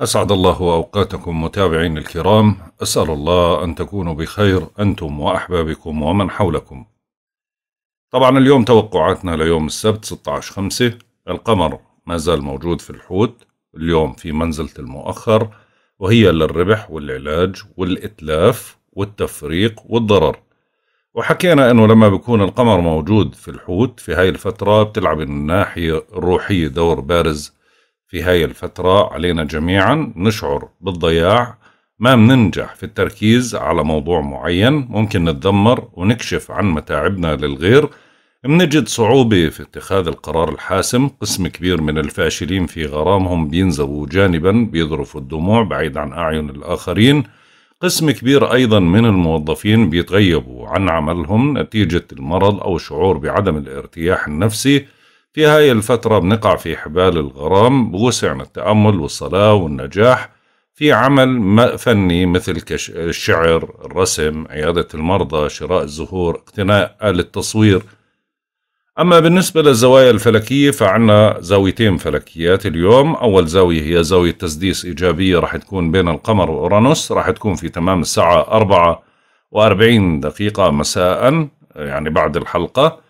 أسعد الله أوقاتكم متابعين الكرام أسأل الله أن تكونوا بخير أنتم وأحبابكم ومن حولكم طبعا اليوم توقعاتنا ليوم السبت 16-5 القمر ما زال موجود في الحوت اليوم في منزلة المؤخر وهي للربح والعلاج والإتلاف والتفريق والضرر وحكينا أنه لما بيكون القمر موجود في الحوت في هاي الفترة بتلعب الناحية الروحية دور بارز في هاي الفترة علينا جميعا نشعر بالضياع ما مننجح في التركيز على موضوع معين ممكن نتذمر ونكشف عن متاعبنا للغير منجد صعوبة في اتخاذ القرار الحاسم قسم كبير من الفاشلين في غرامهم بينزووا جانبا بيذرفوا الدموع بعيد عن أعين الآخرين قسم كبير أيضا من الموظفين بيتغيبوا عن عملهم نتيجة المرض أو الشعور بعدم الارتياح النفسي في هاي الفترة بنقع في حبال الغرام بوسعنا التأمل والصلاة والنجاح في عمل فني مثل الشعر الرسم عيادة المرضى شراء الزهور اقتناء آلة التصوير أما بالنسبة للزوايا الفلكية فعنا زاويتين فلكيات اليوم أول زاوية هي زاوية تسديس إيجابية راح تكون بين القمر وأورانوس راح تكون في تمام الساعة أربعة وأربعين دقيقة مساء يعني بعد الحلقة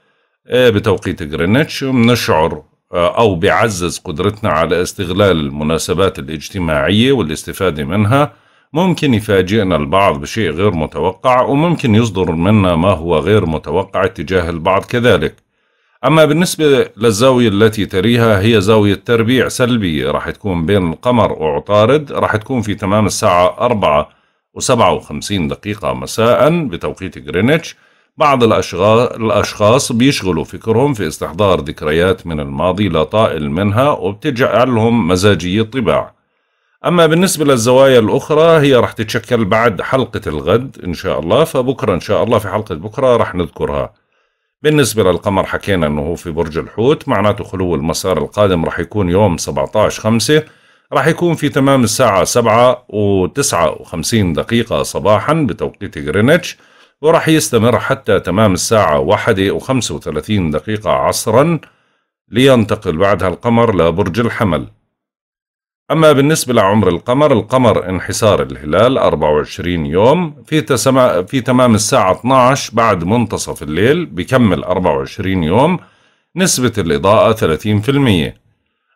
آه، بتوقيت غرينتش بنشعر آه، أو بيعزز قدرتنا على استغلال المناسبات الاجتماعية والاستفادة منها ممكن يفاجئنا البعض بشيء غير متوقع وممكن يصدر منا ما هو غير متوقع تجاه البعض كذلك أما بالنسبة للزاوية التي تريها هي زاوية تربيع سلبية راح تكون بين القمر وعطارد راح تكون في تمام الساعة 4 و57 دقيقة مساء بتوقيت غرينتش بعض الأشخاص بيشغلوا فكرهم في استحضار ذكريات من الماضي لا طائل منها وبتجعلهم مزاجية طباع أما بالنسبة للزوايا الأخرى هي رح تتشكل بعد حلقة الغد إن شاء الله فبكرة إن شاء الله في حلقة بكرة رح نذكرها بالنسبة للقمر حكينا أنه في برج الحوت معناته خلو المسار القادم رح يكون يوم 17 خمسة رح يكون في تمام الساعة 7 و59 دقيقة صباحا بتوقيت غرينتش وراح يستمر حتى تمام الساعة واحدة وخمسة وثلاثين دقيقة عصرا لينتقل بعدها القمر لبرج الحمل أما بالنسبة لعمر القمر القمر انحسار الهلال 24 يوم في, تسما في تمام الساعة 12 بعد منتصف الليل بكمل 24 يوم نسبة الإضاءة 30%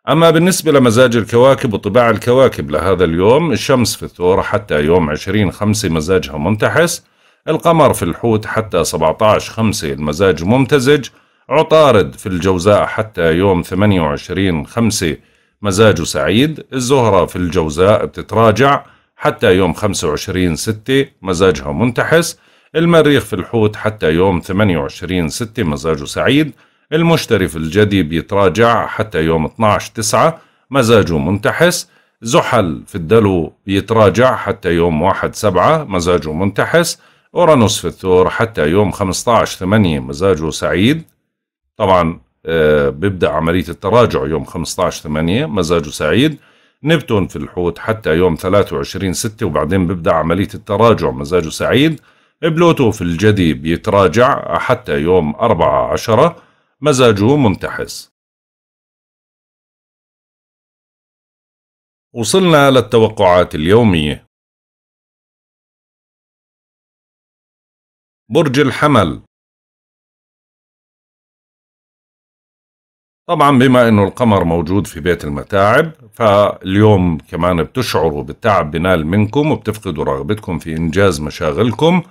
أما بالنسبة لمزاج الكواكب وطباع الكواكب لهذا اليوم الشمس في الثورة حتى يوم 20 خمسة مزاجها منتحس القمر في الحوت حتى 17 خمسة المزاج ممتزج عطارد في الجوزاء حتى يوم 28 خمسة مزاجه سعيد الزهرة في الجوزاء بتتراجع حتى يوم 25 ستة مزاجها منتحس المريخ في الحوت حتى يوم 28 ستة مزاجه سعيد المشتري في الجدي بيتراجع حتى يوم 12 تسعة مزاجه منتحس زحل في الدلو بيتراجع حتى يوم 1 سبعة مزاجه منتحس أورانوس في الثور حتى يوم 15 8 مزاجه سعيد طبعا آه، بيبدأ عملية التراجع يوم 15 8 مزاجه سعيد نبتون في الحوت حتى يوم 23 6 وبعدين بيبدأ عملية التراجع مزاجه سعيد بلوتو في الجدي بيتراجع حتى يوم 4 10 مزاجه منتحس وصلنا للتوقعات اليومية برج الحمل طبعا بما انه القمر موجود في بيت المتاعب فاليوم كمان بتشعروا بالتعب بنال منكم وبتفقدوا رغبتكم في انجاز مشاغلكم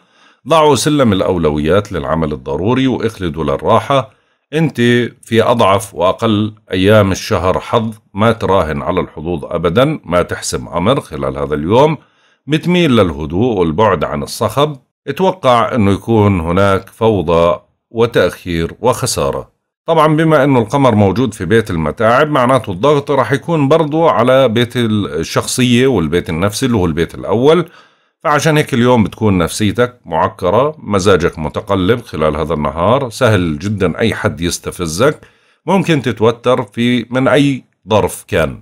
ضعوا سلم الاولويات للعمل الضروري واخلدوا للراحه انت في اضعف واقل ايام الشهر حظ ما تراهن على الحظوظ ابدا ما تحسم امر خلال هذا اليوم بتميل للهدوء والبعد عن الصخب اتوقع أنه يكون هناك فوضى وتأخير وخسارة طبعا بما أنه القمر موجود في بيت المتاعب معناته الضغط راح يكون برضه على بيت الشخصية والبيت النفسي اللي هو البيت الأول فعشان هيك اليوم بتكون نفسيتك معكرة مزاجك متقلب خلال هذا النهار سهل جدا أي حد يستفزك ممكن تتوتر في من أي ظرف كان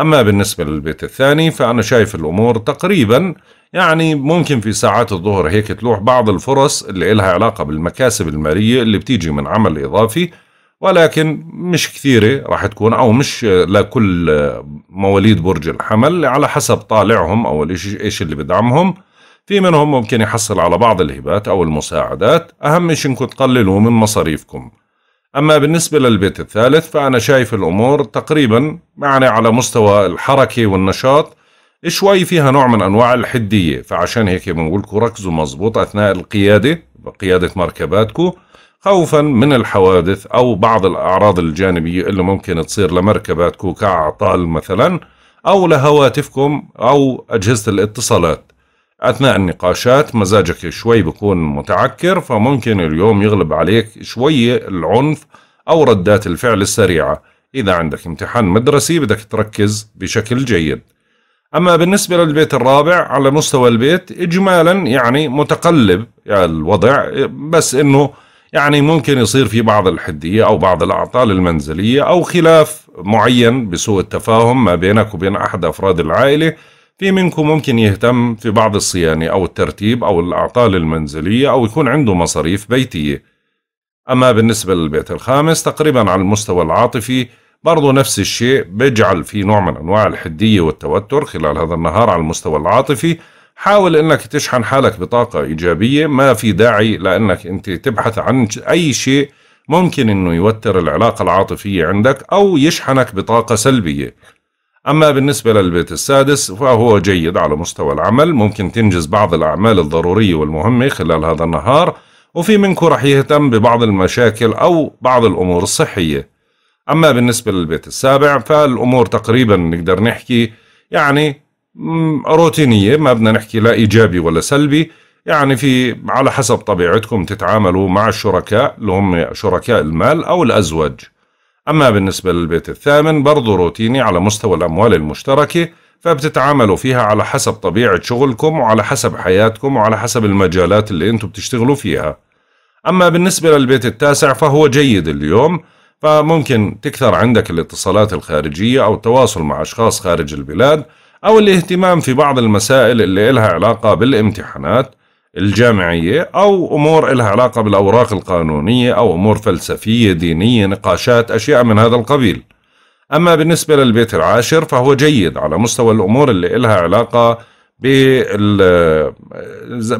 أما بالنسبة للبيت الثاني فأنا شايف الأمور تقريبا يعني ممكن في ساعات الظهر هيك تلوح بعض الفرص اللي إلها علاقة بالمكاسب المالية اللي بتيجي من عمل إضافي ولكن مش كثيرة راح تكون أو مش لكل مواليد برج الحمل على حسب طالعهم أو إيش اللي بدعمهم في منهم ممكن يحصل على بعض الهبات أو المساعدات أهم شيء إنكم تقللوا من مصاريفكم أما بالنسبة للبيت الثالث فأنا شايف الأمور تقريبا معنا يعني على مستوى الحركة والنشاط شوي فيها نوع من أنواع الحدية فعشان هيك بنقولكم ركزوا مزبوط أثناء القيادة قيادة مركباتكم خوفا من الحوادث أو بعض الأعراض الجانبية اللي ممكن تصير لمركباتكم كأعطال مثلا أو لهواتفكم أو أجهزة الاتصالات أثناء النقاشات مزاجك شوي بكون متعكر فممكن اليوم يغلب عليك شوي العنف أو ردات الفعل السريعة إذا عندك امتحان مدرسي بدك تركز بشكل جيد أما بالنسبة للبيت الرابع على مستوى البيت إجمالا يعني متقلب يعني الوضع بس إنه يعني ممكن يصير في بعض الحدية أو بعض الأعطال المنزلية أو خلاف معين بسوء التفاهم ما بينك وبين أحد أفراد العائلة في منكم ممكن يهتم في بعض الصيانة أو الترتيب أو الأعطال المنزلية أو يكون عنده مصاريف بيتية أما بالنسبة للبيت الخامس تقريبا على المستوى العاطفي برضو نفس الشيء بيجعل في نوع من أنواع الحدية والتوتر خلال هذا النهار على المستوى العاطفي حاول أنك تشحن حالك بطاقة إيجابية ما في داعي لأنك أنت تبحث عن أي شيء ممكن أنه يوتر العلاقة العاطفية عندك أو يشحنك بطاقة سلبية أما بالنسبة للبيت السادس فهو جيد على مستوى العمل ممكن تنجز بعض الأعمال الضرورية والمهمة خلال هذا النهار وفي منكم رح يهتم ببعض المشاكل أو بعض الأمور الصحية أما بالنسبة للبيت السابع فالأمور تقريبا نقدر نحكي يعني روتينية ما بدنا نحكي لا إيجابي ولا سلبي يعني في على حسب طبيعتكم تتعاملوا مع الشركاء اللي هم شركاء المال أو الأزواج أما بالنسبة للبيت الثامن برضو روتيني على مستوى الأموال المشتركة فبتتعاملوا فيها على حسب طبيعة شغلكم وعلى حسب حياتكم وعلى حسب المجالات اللي أنتم بتشتغلوا فيها أما بالنسبة للبيت التاسع فهو جيد اليوم فممكن تكثر عندك الاتصالات الخارجية أو التواصل مع أشخاص خارج البلاد أو الاهتمام في بعض المسائل اللي إلها علاقة بالامتحانات الجامعية أو أمور لها علاقة بالأوراق القانونية أو أمور فلسفية دينية نقاشات أشياء من هذا القبيل أما بالنسبة للبيت العاشر فهو جيد على مستوى الأمور اللي لها علاقة ببيت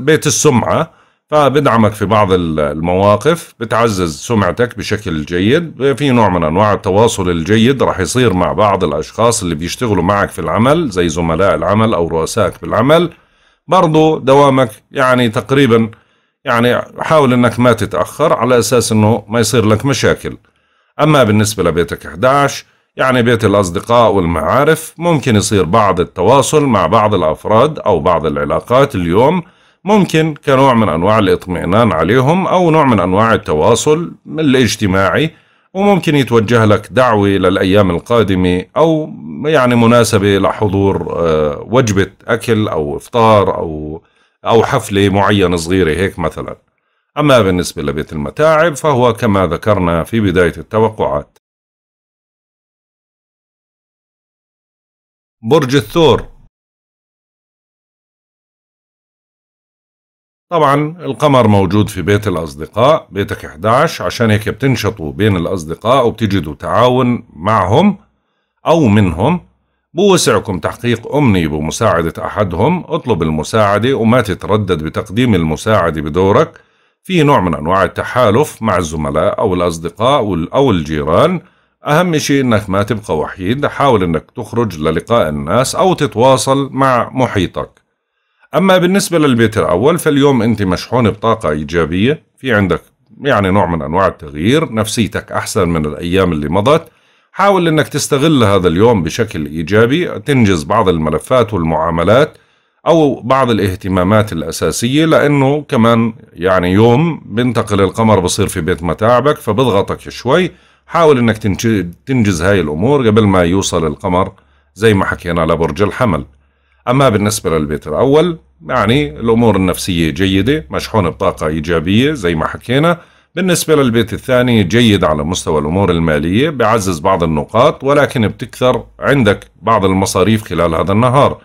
آه، السمعة فبدعمك في بعض المواقف بتعزز سمعتك بشكل جيد في نوع من أنواع التواصل الجيد راح يصير مع بعض الأشخاص اللي بيشتغلوا معك في العمل زي زملاء العمل أو رؤسائك بالعمل برضو دوامك يعني تقريبا يعني حاول انك ما تتأخر على اساس انه ما يصير لك مشاكل اما بالنسبة لبيتك 11 يعني بيت الأصدقاء والمعارف ممكن يصير بعض التواصل مع بعض الأفراد أو بعض العلاقات اليوم ممكن كنوع من أنواع الاطمئنان عليهم أو نوع من أنواع التواصل الاجتماعي وممكن يتوجه لك دعوة للأيام القادمة أو يعني مناسبة لحضور آه، وجبة أكل أو إفطار أو أو حفلة معينة صغيرة هيك مثلا أما بالنسبة لبيت المتاعب فهو كما ذكرنا في بداية التوقعات برج الثور طبعا القمر موجود في بيت الأصدقاء بيتك 11 عشان هيك بتنشطوا بين الأصدقاء وبتجدوا تعاون معهم أو منهم بوسعكم تحقيق أمنية بمساعدة أحدهم اطلب المساعدة وما تتردد بتقديم المساعدة بدورك في نوع من أنواع التحالف مع الزملاء أو الأصدقاء أو الجيران أهم شيء إنك ما تبقى وحيد حاول إنك تخرج للقاء الناس أو تتواصل مع محيطك أما بالنسبة للبيت الأول فاليوم أنت مشحون بطاقة إيجابية في عندك يعني نوع من أنواع التغيير نفسيتك أحسن من الأيام اللي مضت حاول أنك تستغل هذا اليوم بشكل إيجابي تنجز بعض الملفات والمعاملات أو بعض الاهتمامات الأساسية لأنه كمان يعني يوم بنتقل القمر بصير في بيت متاعبك فبضغطك شوي حاول أنك تنجز هاي الأمور قبل ما يوصل القمر زي ما حكينا لبرج الحمل أما بالنسبة للبيت الأول يعني الأمور النفسية جيدة مشحون بطاقة إيجابية زي ما حكينا بالنسبة للبيت الثاني جيد على مستوى الأمور المالية بعزز بعض النقاط ولكن بتكثر عندك بعض المصاريف خلال هذا النهار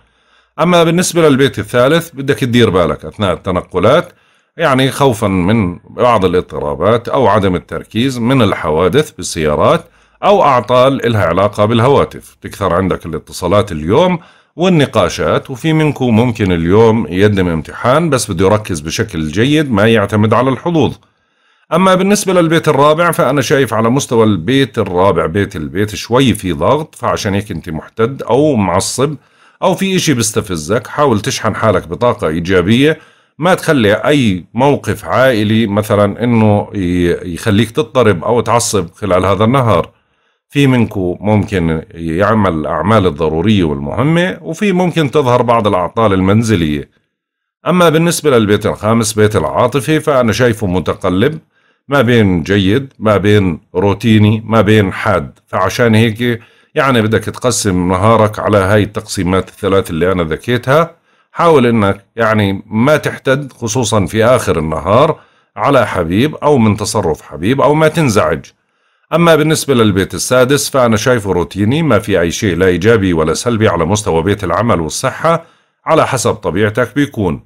أما بالنسبة للبيت الثالث بدك تدير بالك أثناء التنقلات يعني خوفا من بعض الاضطرابات أو عدم التركيز من الحوادث بالسيارات أو أعطال إلها علاقة بالهواتف تكثر عندك الاتصالات اليوم والنقاشات وفي منكم ممكن اليوم يقدم امتحان بس بده يركز بشكل جيد ما يعتمد على الحظوظ أما بالنسبة للبيت الرابع فأنا شايف على مستوى البيت الرابع بيت البيت شوي في ضغط فعشان هيك أنت محتد أو معصب أو في إشي بيستفزك حاول تشحن حالك بطاقة إيجابية ما تخلي أي موقف عائلي مثلا أنه يخليك تضطرب أو تعصب خلال هذا النهار في منكم ممكن يعمل الأعمال الضرورية والمهمة وفي ممكن تظهر بعض الأعطال المنزلية أما بالنسبة للبيت الخامس بيت العاطفة فأنا شايفه متقلب ما بين جيد ما بين روتيني ما بين حاد فعشان هيك يعني بدك تقسم نهارك على هاي التقسيمات الثلاث اللي أنا ذكيتها حاول انك يعني ما تحتد خصوصا في اخر النهار على حبيب او من تصرف حبيب او ما تنزعج أما بالنسبة للبيت السادس فأنا شايفه روتيني ما في أي شيء لا إيجابي ولا سلبي على مستوى بيت العمل والصحة على حسب طبيعتك بيكون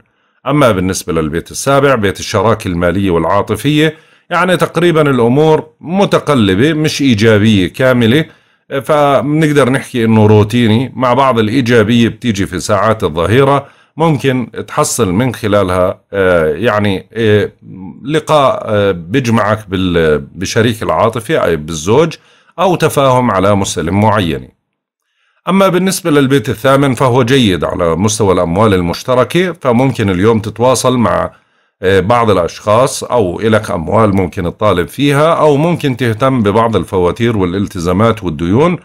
أما بالنسبة للبيت السابع بيت الشراكة المالية والعاطفية يعني تقريبا الأمور متقلبة مش إيجابية كاملة فبنقدر نحكي إنه روتيني مع بعض الإيجابية بتيجي في ساعات الظهيرة ممكن تحصل من خلالها آه، يعني آه، لقاء آه، بيجمعك بشريك العاطفي أي بالزوج أو تفاهم على مسلم معين أما بالنسبة للبيت الثامن فهو جيد على مستوى الأموال المشتركة فممكن اليوم تتواصل مع بعض الأشخاص أو إلك أموال ممكن تطالب فيها أو ممكن تهتم ببعض الفواتير والالتزامات والديون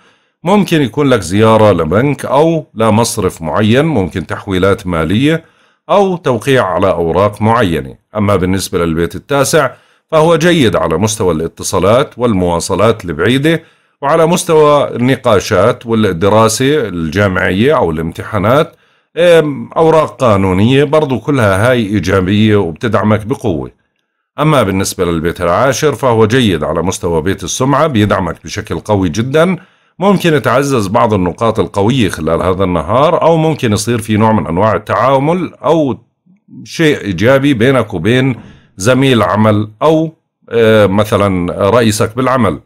ممكن يكون لك زيارة لبنك أو لمصرف معين ممكن تحويلات مالية أو توقيع على أوراق معينة أما بالنسبة للبيت التاسع فهو جيد على مستوى الاتصالات والمواصلات البعيدة وعلى مستوى النقاشات والدراسة الجامعية أو الامتحانات أوراق قانونية برضو كلها هاي إيجابية وبتدعمك بقوة أما بالنسبة للبيت العاشر فهو جيد على مستوى بيت السمعة بيدعمك بشكل قوي جدا ممكن تعزز بعض النقاط القوية خلال هذا النهار أو ممكن يصير في نوع من أنواع التعامل أو شيء إيجابي بينك وبين زميل عمل أو آه، مثلا رئيسك بالعمل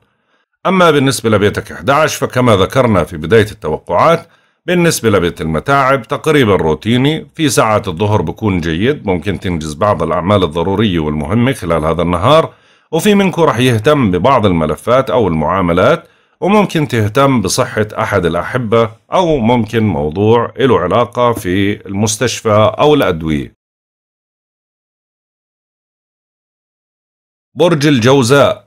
أما بالنسبة لبيتك 11 فكما ذكرنا في بداية التوقعات بالنسبة لبيت المتاعب تقريبا روتيني في ساعات الظهر بكون جيد ممكن تنجز بعض الأعمال الضرورية والمهمة خلال هذا النهار وفي منكم رح يهتم ببعض الملفات أو المعاملات وممكن تهتم بصحة أحد الأحبة أو ممكن موضوع له علاقة في المستشفى أو الأدوية برج الجوزاء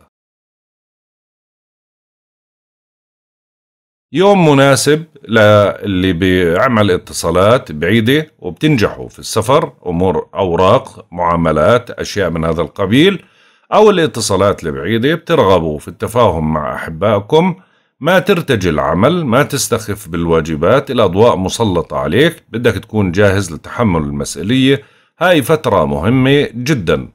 يوم مناسب للي بيعمل اتصالات بعيدة وبتنجحوا في السفر أمور أوراق معاملات أشياء من هذا القبيل أو الاتصالات البعيدة بترغبوا في التفاهم مع أحبائكم ما ترتجي العمل ما تستخف بالواجبات الأضواء مسلطة عليك بدك تكون جاهز لتحمل المسؤولية هاي فترة مهمة جدا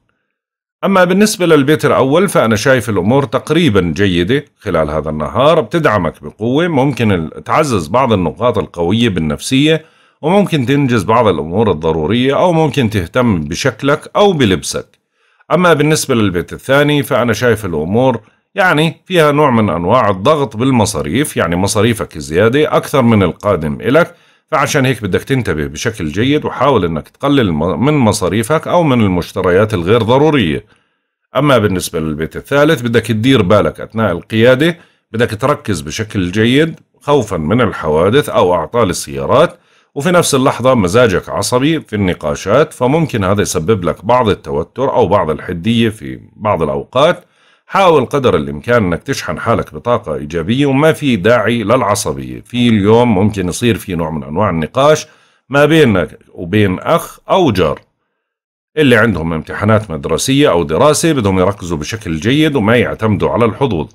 أما بالنسبة للبيت الأول فأنا شايف الأمور تقريبا جيدة خلال هذا النهار بتدعمك بقوة ممكن تعزز بعض النقاط القوية بالنفسية وممكن تنجز بعض الأمور الضرورية أو ممكن تهتم بشكلك أو بلبسك أما بالنسبة للبيت الثاني فأنا شايف الأمور يعني فيها نوع من أنواع الضغط بالمصاريف يعني مصاريفك الزيادة أكثر من القادم إلك فعشان هيك بدك تنتبه بشكل جيد وحاول أنك تقلل من مصاريفك أو من المشتريات الغير ضرورية أما بالنسبة للبيت الثالث بدك تدير بالك أثناء القيادة بدك تركز بشكل جيد خوفا من الحوادث أو أعطال السيارات وفي نفس اللحظة مزاجك عصبي في النقاشات فممكن هذا يسبب لك بعض التوتر أو بعض الحدية في بعض الأوقات حاول قدر الإمكان أنك تشحن حالك بطاقة إيجابية وما في داعي للعصبية في اليوم ممكن يصير في نوع من أنواع النقاش ما بينك وبين أخ أو جار اللي عندهم امتحانات مدرسية أو دراسة بدهم يركزوا بشكل جيد وما يعتمدوا على الحظوظ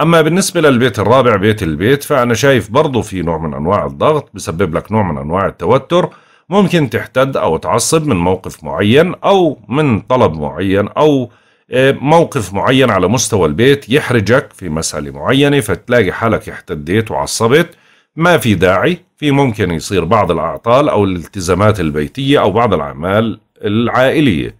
اما بالنسبه للبيت الرابع بيت البيت فانا شايف برضه في نوع من انواع الضغط بسبب لك نوع من انواع التوتر ممكن تحتد او تعصب من موقف معين او من طلب معين او آه، موقف معين على مستوى البيت يحرجك في مسألة معينة فتلاقي حالك احتديت وعصبت ما في داعي في ممكن يصير بعض الأعطال أو الالتزامات البيتية أو بعض الأعمال العائلية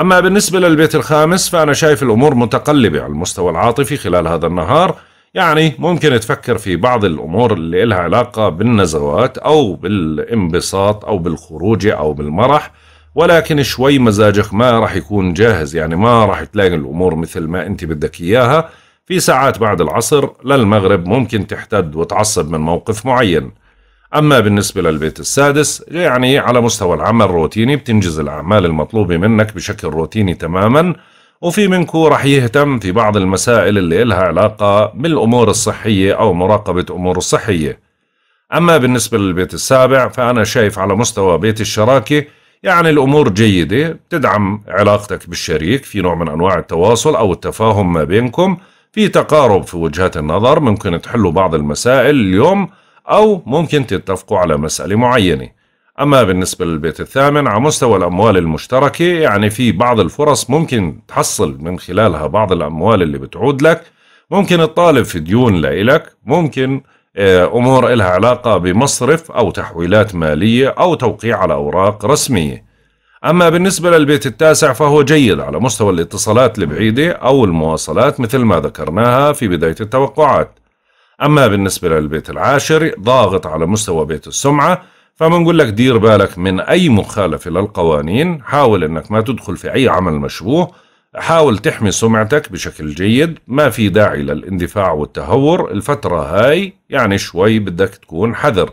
أما بالنسبة للبيت الخامس فأنا شايف الأمور متقلبة على المستوى العاطفي خلال هذا النهار يعني ممكن تفكر في بعض الأمور اللي لها علاقة بالنزوات أو بالانبساط أو بالخروج أو بالمرح ولكن شوي مزاجك ما راح يكون جاهز يعني ما راح تلاقي الأمور مثل ما أنت بدك إياها في ساعات بعد العصر للمغرب ممكن تحتد وتعصب من موقف معين أما بالنسبة للبيت السادس يعني على مستوى العمل الروتيني بتنجز الأعمال المطلوبة منك بشكل روتيني تماما وفي منكو رح يهتم في بعض المسائل اللي إلها علاقة بالأمور الصحية أو مراقبة أمور الصحية أما بالنسبة للبيت السابع فأنا شايف على مستوى بيت الشراكة يعني الأمور جيدة بتدعم علاقتك بالشريك في نوع من أنواع التواصل أو التفاهم ما بينكم في تقارب في وجهات النظر ممكن تحلوا بعض المسائل اليوم أو ممكن تتفقوا على مسألة معينة أما بالنسبة للبيت الثامن على مستوى الأموال المشتركة يعني في بعض الفرص ممكن تحصل من خلالها بعض الأموال اللي بتعود لك ممكن الطالب في ديون لإلك ممكن آه، أمور إلها علاقة بمصرف أو تحويلات مالية أو توقيع على أوراق رسمية أما بالنسبة للبيت التاسع فهو جيد على مستوى الاتصالات البعيدة أو المواصلات مثل ما ذكرناها في بداية التوقعات أما بالنسبة للبيت العاشر ضاغط على مستوى بيت السمعة فبنقول لك دير بالك من أي مخالفة للقوانين حاول أنك ما تدخل في أي عمل مشبوه حاول تحمي سمعتك بشكل جيد ما في داعي للاندفاع والتهور الفترة هاي يعني شوي بدك تكون حذر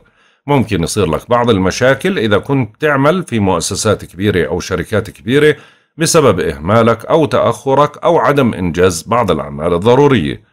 ممكن يصير لك بعض المشاكل إذا كنت تعمل في مؤسسات كبيرة أو شركات كبيرة بسبب إهمالك أو تأخرك أو عدم إنجاز بعض الأعمال الضرورية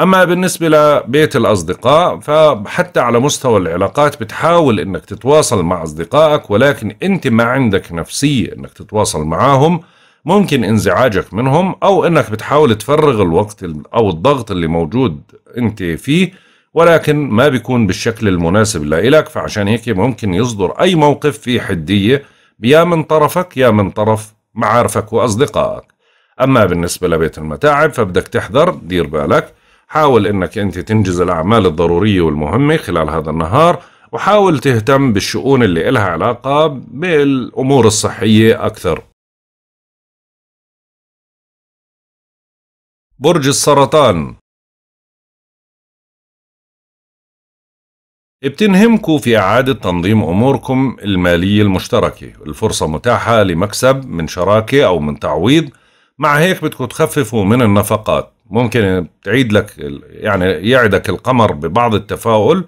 أما بالنسبة لبيت الأصدقاء فحتى على مستوى العلاقات بتحاول أنك تتواصل مع أصدقائك ولكن أنت ما عندك نفسية أنك تتواصل معاهم ممكن انزعاجك منهم أو أنك بتحاول تفرغ الوقت أو الضغط اللي موجود أنت فيه ولكن ما بيكون بالشكل المناسب لإلك فعشان هيك ممكن يصدر أي موقف فيه حدية يا من طرفك يا من طرف معارفك وأصدقائك أما بالنسبة لبيت المتاعب فبدك تحذر دير بالك حاول أنك أنت تنجز الأعمال الضرورية والمهمة خلال هذا النهار وحاول تهتم بالشؤون اللي إلها علاقة بالأمور الصحية أكثر برج السرطان بتنهمكم في إعادة تنظيم أموركم المالية المشتركة الفرصة متاحة لمكسب من شراكة أو من تعويض مع هيك بدكم تخففوا من النفقات ممكن تعيد لك يعني يعدك القمر ببعض التفاؤل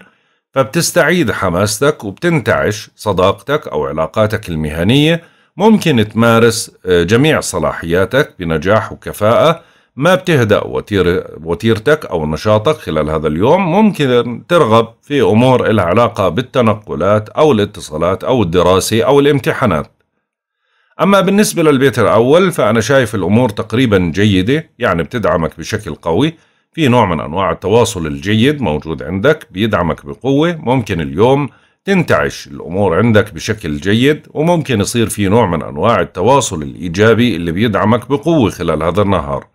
فبتستعيد حماستك وبتنتعش صداقتك أو علاقاتك المهنية ممكن تمارس آه، جميع صلاحياتك بنجاح وكفاءة ما بتهدأ وتير وتيرتك أو نشاطك خلال هذا اليوم ممكن ترغب في أمور العلاقة علاقة بالتنقلات أو الاتصالات أو الدراسة أو الامتحانات أما بالنسبة للبيت الأول فأنا شايف الأمور تقريبا جيدة يعني بتدعمك بشكل قوي في نوع من أنواع التواصل الجيد موجود عندك بيدعمك بقوة ممكن اليوم تنتعش الأمور عندك بشكل جيد وممكن يصير في نوع من أنواع التواصل الإيجابي اللي بيدعمك بقوة خلال هذا النهار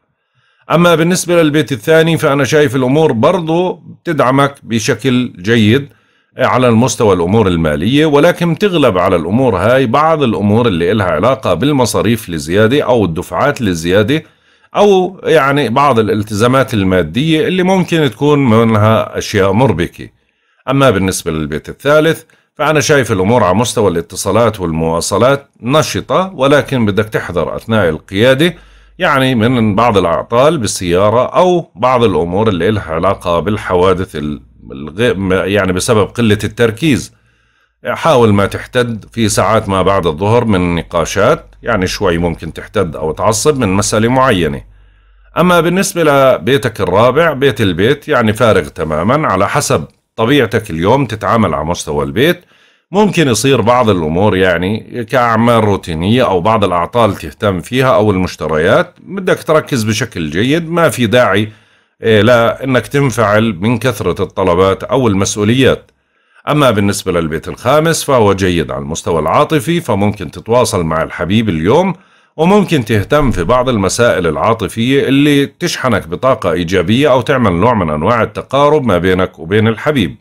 أما بالنسبة للبيت الثاني فأنا شايف الأمور برضو بتدعمك بشكل جيد على المستوى الأمور المالية ولكن تغلب على الأمور هاي بعض الأمور اللي إلها علاقة بالمصاريف الزيادة أو الدفعات الزيادة أو يعني بعض الالتزامات المادية اللي ممكن تكون منها أشياء مربكة أما بالنسبة للبيت الثالث فأنا شايف الأمور على مستوى الاتصالات والمواصلات نشطة ولكن بدك تحذر أثناء القيادة يعني من بعض الأعطال بالسيارة أو بعض الأمور اللي لها علاقة بالحوادث يعني بسبب قلة التركيز حاول ما تحتد في ساعات ما بعد الظهر من نقاشات يعني شوي ممكن تحتد أو تعصب من مسألة معينة أما بالنسبة لبيتك الرابع بيت البيت يعني فارغ تماما على حسب طبيعتك اليوم تتعامل على مستوى البيت ممكن يصير بعض الأمور يعني كأعمال روتينية أو بعض الأعطال تهتم فيها أو المشتريات بدك تركز بشكل جيد ما في داعي إيه، لا انك تنفعل من كثره الطلبات او المسؤوليات أما بالنسبة للبيت الخامس فهو جيد على المستوى العاطفي فممكن تتواصل مع الحبيب اليوم وممكن تهتم في بعض المسائل العاطفية اللي تشحنك بطاقة إيجابية أو تعمل نوع من أنواع التقارب ما بينك وبين الحبيب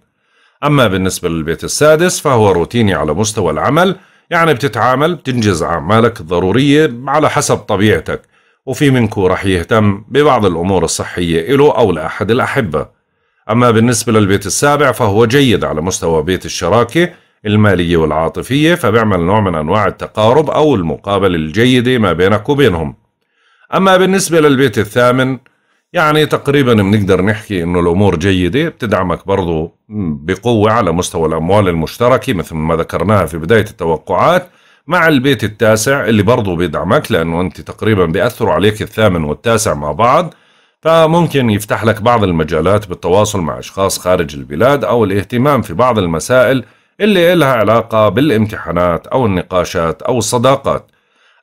أما بالنسبة للبيت السادس فهو روتيني على مستوى العمل يعني بتتعامل بتنجز أعمالك الضرورية على حسب طبيعتك وفي منكم رح يهتم ببعض الأمور الصحية إله أو لأحد الأحبة أما بالنسبة للبيت السابع فهو جيد على مستوى بيت الشراكة المالية والعاطفية فبيعمل نوع من أنواع التقارب أو المقابلة الجيدة ما بينك وبينهم أما بالنسبة للبيت الثامن يعني تقريبا بنقدر نحكي انه الامور جيده بتدعمك برضو بقوه على مستوى الاموال المشتركه مثل ما ذكرناها في بدايه التوقعات مع البيت التاسع اللي برضه بيدعمك لأنه أنت تقريبا بيأثروا عليك الثامن والتاسع مع بعض فممكن يفتح لك بعض المجالات بالتواصل مع أشخاص خارج البلاد أو الاهتمام في بعض المسائل اللي إلها علاقة بالامتحانات أو النقاشات أو الصداقات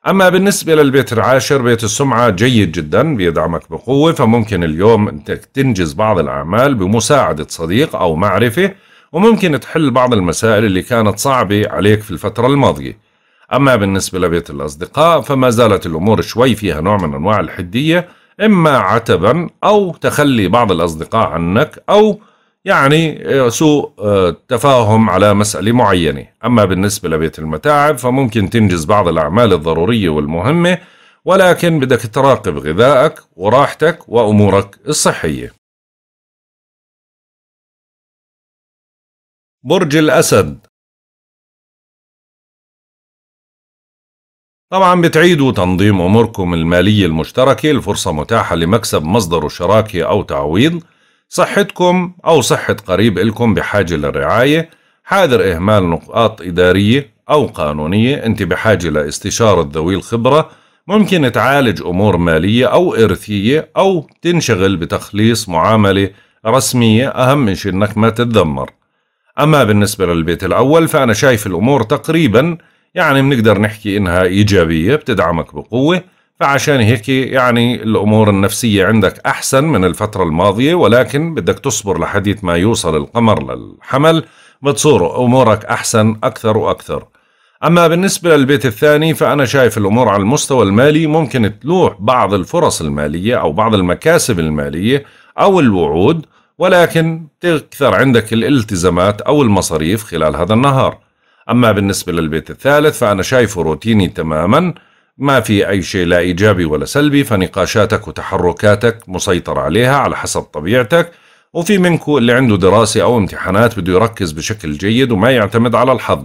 أما بالنسبة للبيت العاشر بيت السمعة جيد جدا بيدعمك بقوة فممكن اليوم أنك تنجز بعض الأعمال بمساعدة صديق أو معرفة وممكن تحل بعض المسائل اللي كانت صعبة عليك في الفترة الماضية أما بالنسبة لبيت الأصدقاء فما زالت الأمور شوي فيها نوع من أنواع الحدية إما عتبا أو تخلي بعض الأصدقاء عنك أو يعني آه، سوء آه، تفاهم على مسألة معينة أما بالنسبة لبيت المتاعب فممكن تنجز بعض الأعمال الضرورية والمهمة ولكن بدك تراقب غذائك وراحتك وأمورك الصحية برج الأسد طبعا بتعيدوا تنظيم أموركم المالية المشتركة الفرصة متاحة لمكسب مصدره شراكة أو تعويض صحتكم أو صحة قريب إلكم بحاجة للرعاية حاذر إهمال نقاط إدارية أو قانونية أنت بحاجة لاستشارة ذوي الخبرة ممكن تعالج أمور مالية أو إرثية أو تنشغل بتخليص معاملة رسمية أهم من أنك ما تتذمر أما بالنسبة للبيت الأول فأنا شايف الأمور تقريباً يعني بنقدر نحكي إنها إيجابية بتدعمك بقوة فعشان هيك يعني الأمور النفسية عندك أحسن من الفترة الماضية ولكن بدك تصبر لحديث ما يوصل القمر للحمل بتصور أمورك أحسن أكثر وأكثر أما بالنسبة للبيت الثاني فأنا شايف الأمور على المستوى المالي ممكن تلوح بعض الفرص المالية أو بعض المكاسب المالية أو الوعود ولكن تكثر عندك الالتزامات أو المصاريف خلال هذا النهار أما بالنسبة للبيت الثالث فأنا شايفه روتيني تماما ما في أي شيء لا إيجابي ولا سلبي فنقاشاتك وتحركاتك مسيطر عليها على حسب طبيعتك وفي منكم اللي عنده دراسة أو امتحانات بده يركز بشكل جيد وما يعتمد على الحظ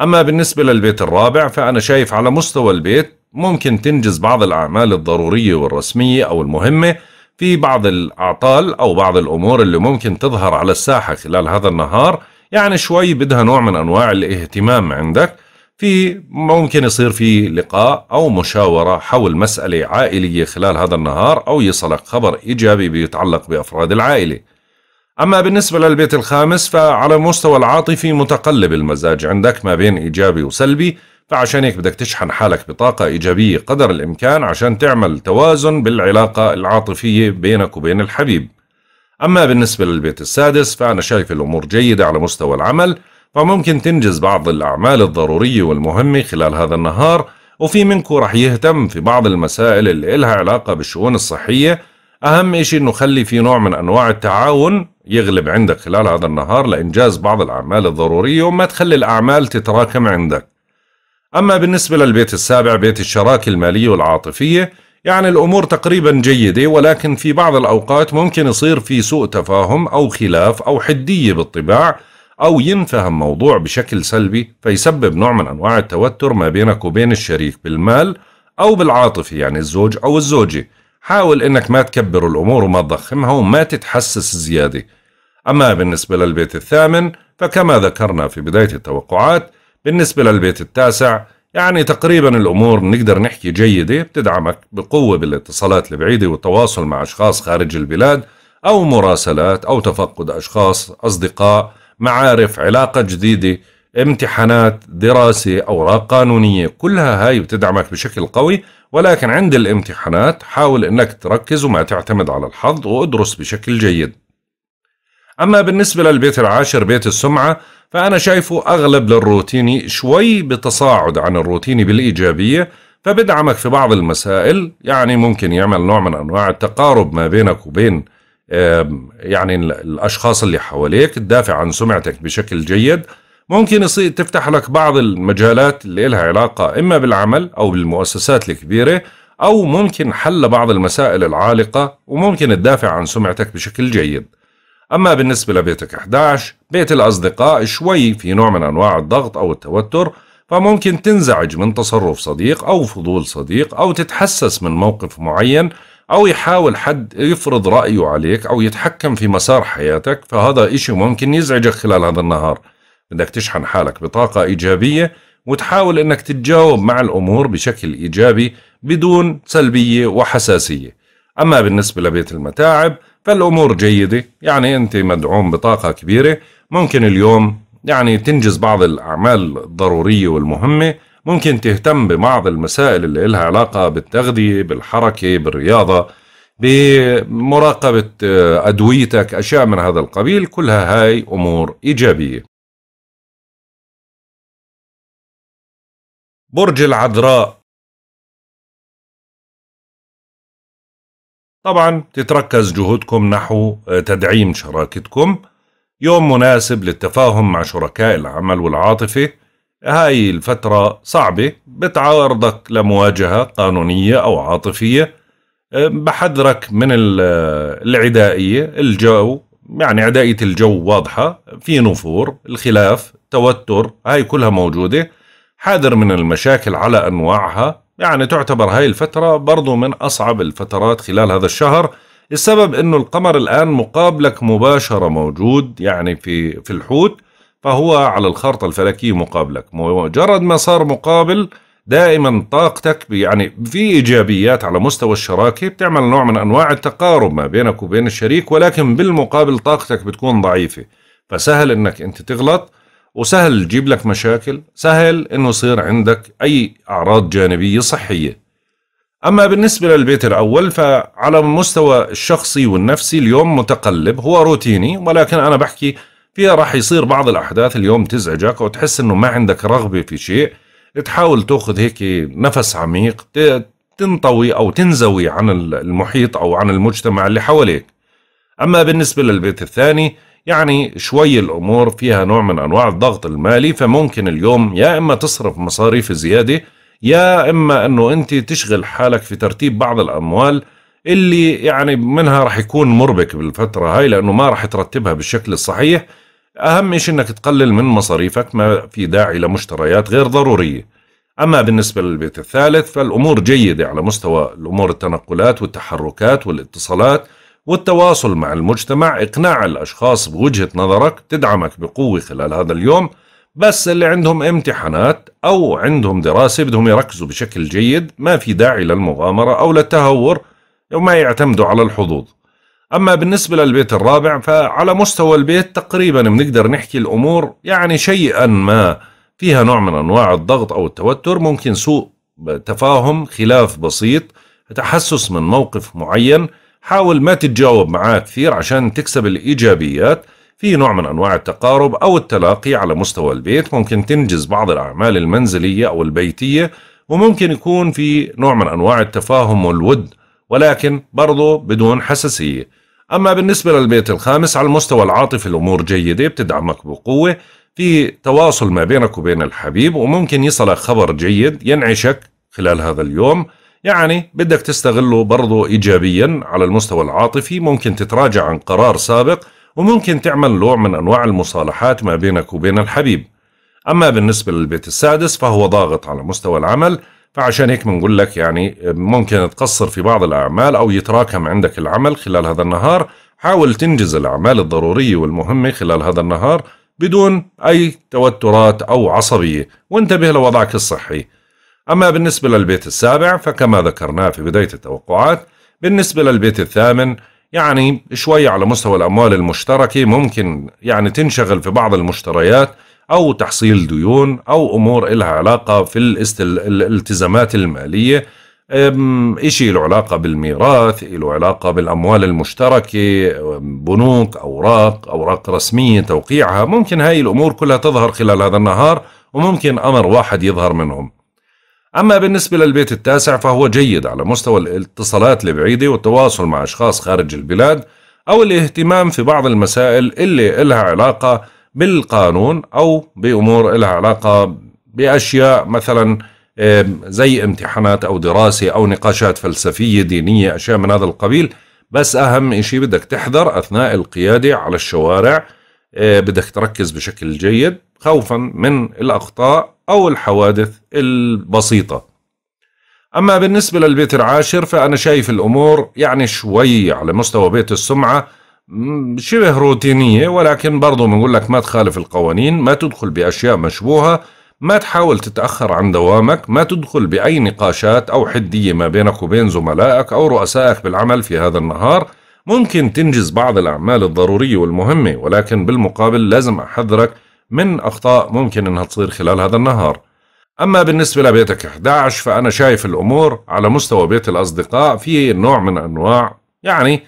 أما بالنسبة للبيت الرابع فأنا شايف على مستوى البيت ممكن تنجز بعض الأعمال الضرورية والرسمية أو المهمة في بعض الأعطال أو بعض الأمور اللي ممكن تظهر على الساحة خلال هذا النهار يعني شوي بدها نوع من أنواع الاهتمام عندك في ممكن يصير في لقاء أو مشاورة حول مسألة عائلية خلال هذا النهار أو يصلك خبر إيجابي بيتعلق بأفراد العائلة أما بالنسبة للبيت الخامس فعلى المستوى العاطفي متقلب المزاج عندك ما بين إيجابي وسلبي فعشان هيك بدك تشحن حالك بطاقة إيجابية قدر الإمكان عشان تعمل توازن بالعلاقة العاطفية بينك وبين الحبيب أما بالنسبة للبيت السادس فأنا شايف الأمور جيدة على مستوى العمل فممكن تنجز بعض الأعمال الضرورية والمهمة خلال هذا النهار وفي منكم رح يهتم في بعض المسائل اللي إلها علاقة بالشؤون الصحية أهم إشي إنه خلي في نوع من أنواع التعاون يغلب عندك خلال هذا النهار لإنجاز بعض الأعمال الضرورية وما تخلي الأعمال تتراكم عندك أما بالنسبة للبيت السابع بيت الشراكة المالية والعاطفية يعني الأمور تقريبا جيدة ولكن في بعض الأوقات ممكن يصير في سوء تفاهم أو خلاف أو حدية بالطباع أو ينفهم موضوع بشكل سلبي فيسبب نوع من أنواع التوتر ما بينك وبين الشريك بالمال أو بالعاطفة يعني الزوج أو الزوجة حاول إنك ما تكبر الأمور وما تضخمها وما تتحسس زيادة أما بالنسبة للبيت الثامن فكما ذكرنا في بداية التوقعات بالنسبة للبيت التاسع يعني تقريبا الأمور نقدر نحكي جيدة بتدعمك بقوة بالاتصالات البعيدة والتواصل مع أشخاص خارج البلاد أو مراسلات أو تفقد أشخاص أصدقاء معارف علاقة جديدة امتحانات دراسة أوراق قانونية كلها هاي بتدعمك بشكل قوي ولكن عند الامتحانات حاول أنك تركز وما تعتمد على الحظ وادرس بشكل جيد أما بالنسبة للبيت العاشر بيت السمعة فأنا شايفه أغلب للروتيني شوي بتصاعد عن الروتيني بالإيجابية فبدعمك في بعض المسائل يعني ممكن يعمل نوع من أنواع التقارب ما بينك وبين يعني الأشخاص اللي حواليك تدافع عن سمعتك بشكل جيد ممكن يصير تفتح لك بعض المجالات اللي لها علاقة إما بالعمل أو بالمؤسسات الكبيرة أو ممكن حل بعض المسائل العالقة وممكن تدافع عن سمعتك بشكل جيد أما بالنسبة لبيتك 11 بيت الأصدقاء شوي في نوع من أنواع الضغط أو التوتر فممكن تنزعج من تصرف صديق أو فضول صديق أو تتحسس من موقف معين أو يحاول حد يفرض رأيه عليك أو يتحكم في مسار حياتك فهذا إشي ممكن يزعجك خلال هذا النهار بدك تشحن حالك بطاقة إيجابية وتحاول أنك تتجاوب مع الأمور بشكل إيجابي بدون سلبية وحساسية أما بالنسبة لبيت المتاعب فالأمور جيدة يعني أنت مدعوم بطاقة كبيرة ممكن اليوم يعني تنجز بعض الأعمال الضرورية والمهمة ممكن تهتم ببعض المسائل اللي لها علاقة بالتغذية بالحركة بالرياضة بمراقبة آه، أدويتك أشياء من هذا القبيل كلها هاي أمور إيجابية برج العذراء طبعا تتركز جهودكم نحو آه، تدعيم شراكتكم يوم مناسب للتفاهم مع شركاء العمل والعاطفة هاي الفترة صعبة بتعرضك لمواجهة قانونية أو عاطفية آه، بحذرك من آه، العدائية الجو يعني عدائية الجو واضحة في نفور الخلاف توتر هاي كلها موجودة حاذر من المشاكل على أنواعها يعني تعتبر هاي الفترة برضو من أصعب الفترات خلال هذا الشهر السبب أنه القمر الآن مقابلك مباشرة موجود يعني في, في الحوت فهو على الخارطة الفلكية مقابلك مجرد ما صار مقابل دائما طاقتك يعني في ايجابيات على مستوى الشراكه بتعمل نوع من انواع التقارب ما بينك وبين الشريك ولكن بالمقابل طاقتك بتكون ضعيفه فسهل انك انت تغلط وسهل تجيب لك مشاكل سهل انه يصير عندك اي اعراض جانبيه صحيه اما بالنسبه للبيت الاول فعلى المستوى الشخصي والنفسي اليوم متقلب هو روتيني ولكن انا بحكي فيها راح يصير بعض الاحداث اليوم تزعجك وتحس انه ما عندك رغبه في شيء تحاول تاخذ هيك نفس عميق تنطوي او تنزوي عن المحيط او عن المجتمع اللي حواليك اما بالنسبه للبيت الثاني يعني شوي الأمور فيها نوع من أنواع الضغط المالي فممكن اليوم يا إما تصرف مصاريف زيادة يا إما أنه أنت تشغل حالك في ترتيب بعض الأموال اللي يعني منها رح يكون مربك بالفترة هاي لأنه ما رح ترتبها بالشكل الصحيح أهم شيء أنك تقلل من مصاريفك ما في داعي لمشتريات غير ضرورية أما بالنسبة للبيت الثالث فالأمور جيدة على مستوى الأمور التنقلات والتحركات والاتصالات والتواصل مع المجتمع إقناع الأشخاص بوجهة نظرك تدعمك بقوة خلال هذا اليوم بس اللي عندهم امتحانات أو عندهم دراسة بدهم يركزوا بشكل جيد ما في داعي للمغامرة أو للتهور وما يعتمدوا على الحظوظ أما بالنسبة للبيت الرابع فعلى مستوى البيت تقريبا بنقدر نحكي الأمور يعني شيئا ما فيها نوع من أنواع الضغط أو التوتر ممكن سوء تفاهم خلاف بسيط تحسس من موقف معين حاول ما تتجاوب معاه كثير عشان تكسب الإيجابيات في نوع من أنواع التقارب أو التلاقي على مستوى البيت ممكن تنجز بعض الأعمال المنزلية أو البيتية وممكن يكون في نوع من أنواع التفاهم والود ولكن برضو بدون حساسية أما بالنسبة للبيت الخامس على المستوى العاطفي الأمور جيدة بتدعمك بقوة في تواصل ما بينك وبين الحبيب وممكن يصلك خبر جيد ينعشك خلال هذا اليوم يعني بدك تستغله برضه إيجابيا على المستوى العاطفي ممكن تتراجع عن قرار سابق وممكن تعمل نوع من أنواع المصالحات ما بينك وبين الحبيب أما بالنسبة للبيت السادس فهو ضاغط على مستوى العمل فعشان هيك بنقول لك يعني ممكن تقصر في بعض الأعمال أو يتراكم عندك العمل خلال هذا النهار حاول تنجز الأعمال الضرورية والمهمة خلال هذا النهار بدون أي توترات أو عصبية وانتبه لوضعك الصحي أما بالنسبة للبيت السابع فكما ذكرنا في بداية التوقعات بالنسبة للبيت الثامن يعني شوي على مستوى الأموال المشتركة ممكن يعني تنشغل في بعض المشتريات أو تحصيل ديون أو أمور إلها علاقة في الالتزامات المالية إشي له علاقة بالميراث له علاقة بالأموال المشتركة بنوك أوراق أوراق رسمية توقيعها ممكن هاي الأمور كلها تظهر خلال هذا النهار وممكن أمر واحد يظهر منهم أما بالنسبة للبيت التاسع فهو جيد على مستوى الاتصالات البعيدة والتواصل مع أشخاص خارج البلاد أو الاهتمام في بعض المسائل اللي إلها علاقة بالقانون أو بأمور إلها علاقة بأشياء مثلا زي امتحانات أو دراسة أو نقاشات فلسفية دينية أشياء من هذا القبيل بس أهم شيء بدك تحذر أثناء القيادة على الشوارع آه، بدك تركز بشكل جيد خوفا من الأخطاء أو الحوادث البسيطة أما بالنسبة للبيت العاشر فأنا شايف الأمور يعني شوي على مستوى بيت السمعة شبه روتينية ولكن برضو بنقول لك ما تخالف القوانين ما تدخل بأشياء مشبوهة ما تحاول تتأخر عن دوامك ما تدخل بأي نقاشات أو حدية ما بينك وبين زملائك أو رؤسائك بالعمل في هذا النهار ممكن تنجز بعض الأعمال الضرورية والمهمة ولكن بالمقابل لازم أحذرك من أخطاء ممكن أنها تصير خلال هذا النهار أما بالنسبة لبيتك 11 فأنا شايف الأمور على مستوى بيت الأصدقاء في نوع من أنواع يعني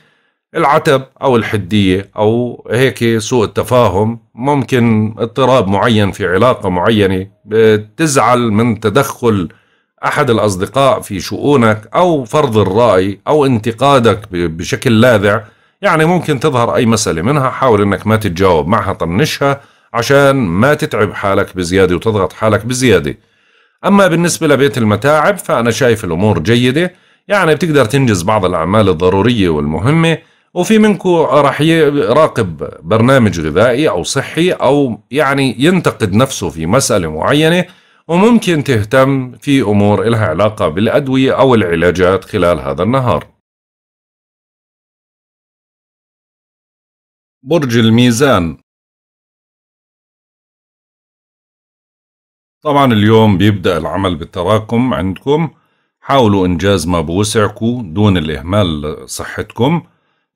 العتب أو الحدية أو هيك سوء التفاهم ممكن اضطراب معين في علاقة معينة بتزعل من تدخل أحد الأصدقاء في شؤونك أو فرض الرأي أو انتقادك بشكل لاذع يعني ممكن تظهر أي مسألة منها حاول أنك ما تتجاوب معها طنشها عشان ما تتعب حالك بزيادة وتضغط حالك بزيادة أما بالنسبة لبيت المتاعب فأنا شايف الأمور جيدة يعني بتقدر تنجز بعض الأعمال الضرورية والمهمة وفي منكم راح يراقب برنامج غذائي أو صحي أو يعني ينتقد نفسه في مسألة معينة وممكن تهتم في أمور إلها علاقة بالأدوية أو العلاجات خلال هذا النهار برج الميزان طبعا اليوم بيبدأ العمل بالتراكم عندكم حاولوا إنجاز ما بوسعكم دون الإهمال لصحتكم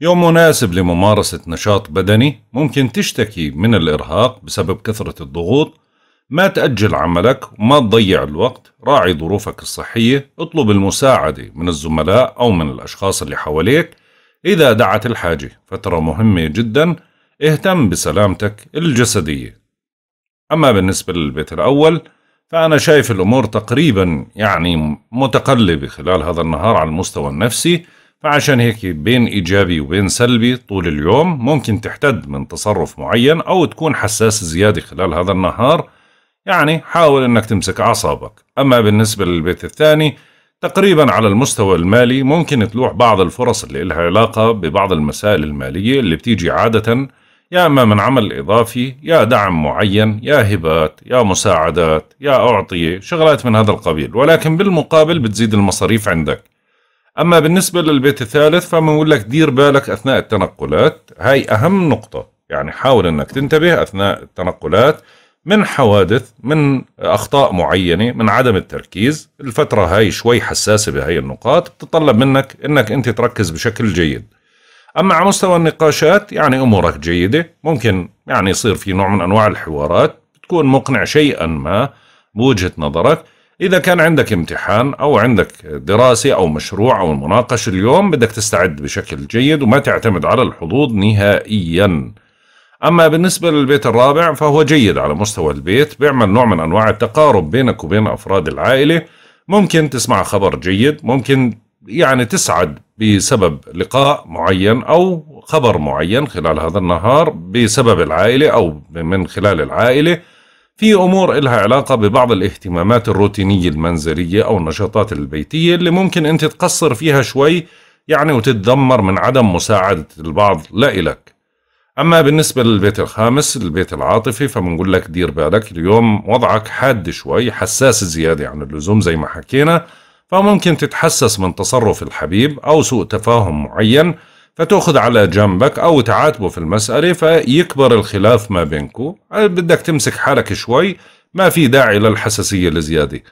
يوم مناسب لممارسة نشاط بدني ممكن تشتكي من الإرهاق بسبب كثرة الضغوط ما تأجل عملك وما تضيع الوقت راعي ظروفك الصحية اطلب المساعدة من الزملاء أو من الأشخاص اللي حواليك إذا دعت الحاجة فترة مهمة جدا اهتم بسلامتك الجسدية أما بالنسبة للبيت الأول فأنا شايف الأمور تقريبا يعني متقلبة خلال هذا النهار على المستوى النفسي فعشان هيك بين إيجابي وبين سلبي طول اليوم ممكن تحتد من تصرف معين أو تكون حساس زيادة خلال هذا النهار يعني حاول أنك تمسك أعصابك أما بالنسبة للبيت الثاني تقريبا على المستوى المالي ممكن تلوح بعض الفرص اللي لها علاقة ببعض المسائل المالية اللي بتيجي عادة يا إما من عمل إضافي يا دعم معين يا هبات يا مساعدات يا أعطية شغلات من هذا القبيل ولكن بالمقابل بتزيد المصاريف عندك أما بالنسبة للبيت الثالث فبنقول لك دير بالك أثناء التنقلات هاي أهم نقطة يعني حاول أنك تنتبه أثناء التنقلات من حوادث من أخطاء معينة من عدم التركيز الفترة هاي شوي حساسة بهاي النقاط بتطلب منك أنك أنت تركز بشكل جيد أما على مستوى النقاشات يعني أمورك جيدة ممكن يعني يصير في نوع من أنواع الحوارات تكون مقنع شيئا ما بوجهة نظرك إذا كان عندك امتحان أو عندك دراسة أو مشروع أو مناقشة اليوم بدك تستعد بشكل جيد وما تعتمد على الحظوظ نهائيا أما بالنسبة للبيت الرابع فهو جيد على مستوى البيت بيعمل نوع من أنواع التقارب بينك وبين أفراد العائلة ممكن تسمع خبر جيد ممكن يعني تسعد بسبب لقاء معين أو خبر معين خلال هذا النهار بسبب العائلة أو من خلال العائلة في أمور إلها علاقة ببعض الاهتمامات الروتينية المنزلية أو النشاطات البيتية اللي ممكن أنت تقصر فيها شوي يعني وتتذمر من عدم مساعدة البعض لا إلك أما بالنسبة للبيت الخامس البيت العاطفي فبنقول لك دير بالك اليوم وضعك حاد شوي حساس زيادة عن اللزوم زي ما حكينا فممكن تتحسس من تصرف الحبيب أو سوء تفاهم معين فتأخذ على جنبك أو تعاتبه في المسألة فيكبر الخلاف ما بينكو أه، بدك تمسك حالك شوي ما في داعي للحساسية الزيادة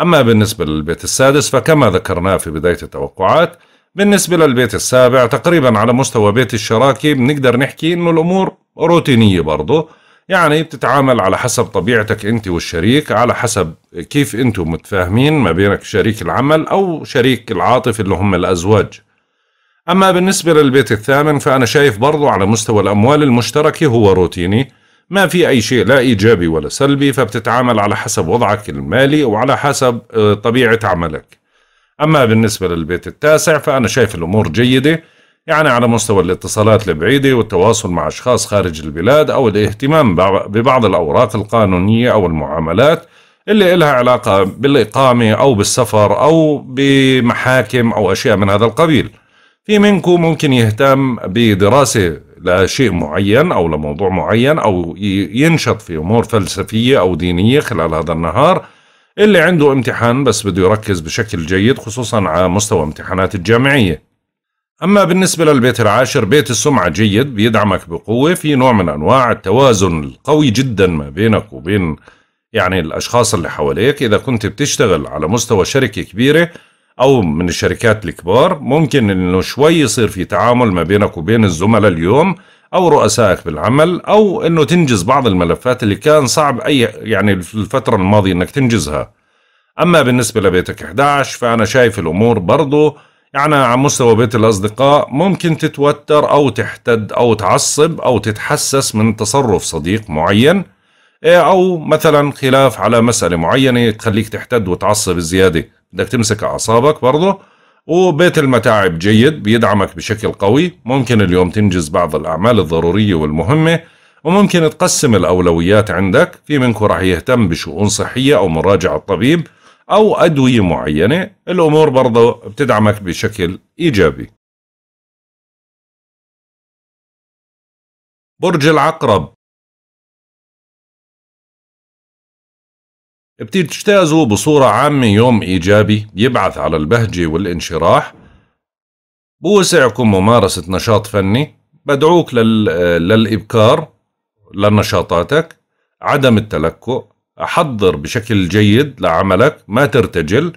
أما بالنسبة للبيت السادس فكما ذكرناه في بداية التوقعات بالنسبة للبيت السابع تقريبا على مستوى بيت الشراكة بنقدر نحكي إنه الأمور روتينية برضه يعني بتتعامل على حسب طبيعتك انت والشريك على حسب كيف انتم متفاهمين ما بينك شريك العمل او شريك العاطفي اللي هم الازواج اما بالنسبه للبيت الثامن فانا شايف برضو على مستوى الاموال المشتركه هو روتيني ما في اي شيء لا ايجابي ولا سلبي فبتتعامل على حسب وضعك المالي وعلى حسب آه، طبيعه عملك اما بالنسبه للبيت التاسع فانا شايف الامور جيده يعني على مستوى الاتصالات البعيدة والتواصل مع أشخاص خارج البلاد أو الاهتمام ببعض الأوراق القانونية أو المعاملات اللي إلها علاقة بالإقامة أو بالسفر أو بمحاكم أو أشياء من هذا القبيل في منكم ممكن يهتم بدراسة لشيء معين أو لموضوع معين أو ينشط في أمور فلسفية أو دينية خلال هذا النهار اللي عنده امتحان بس بده يركز بشكل جيد خصوصا على مستوى امتحانات الجامعية أما بالنسبة للبيت العاشر بيت السمعة جيد بيدعمك بقوة في نوع من أنواع التوازن القوي جدا ما بينك وبين يعني الأشخاص اللي حواليك إذا كنت بتشتغل على مستوى شركة كبيرة أو من الشركات الكبار ممكن إنه شوي يصير في تعامل ما بينك وبين الزملاء اليوم أو رؤسائك بالعمل أو إنه تنجز بعض الملفات اللي كان صعب أي يعني في الفترة الماضية إنك تنجزها أما بالنسبة لبيتك 11 فأنا شايف الأمور برضه يعني على مستوى بيت الأصدقاء ممكن تتوتر أو تحتد أو تعصب أو تتحسس من تصرف صديق معين إيه، أو مثلا خلاف على مسألة معينة تخليك تحتد وتعصب زيادة بدك تمسك أعصابك برضه وبيت المتاعب جيد بيدعمك بشكل قوي ممكن اليوم تنجز بعض الأعمال الضرورية والمهمة وممكن تقسم الأولويات عندك في منكم راح يهتم بشؤون صحية أو مراجعة الطبيب أو أدوية معينة الأمور برضه بتدعمك بشكل إيجابي برج العقرب بتجتازوا بصورة عامة يوم إيجابي يبعث على البهجة والانشراح بوسعكم ممارسة نشاط فني بدعوك لل... للإبكار لنشاطاتك عدم التلكؤ حضر بشكل جيد لعملك ما ترتجل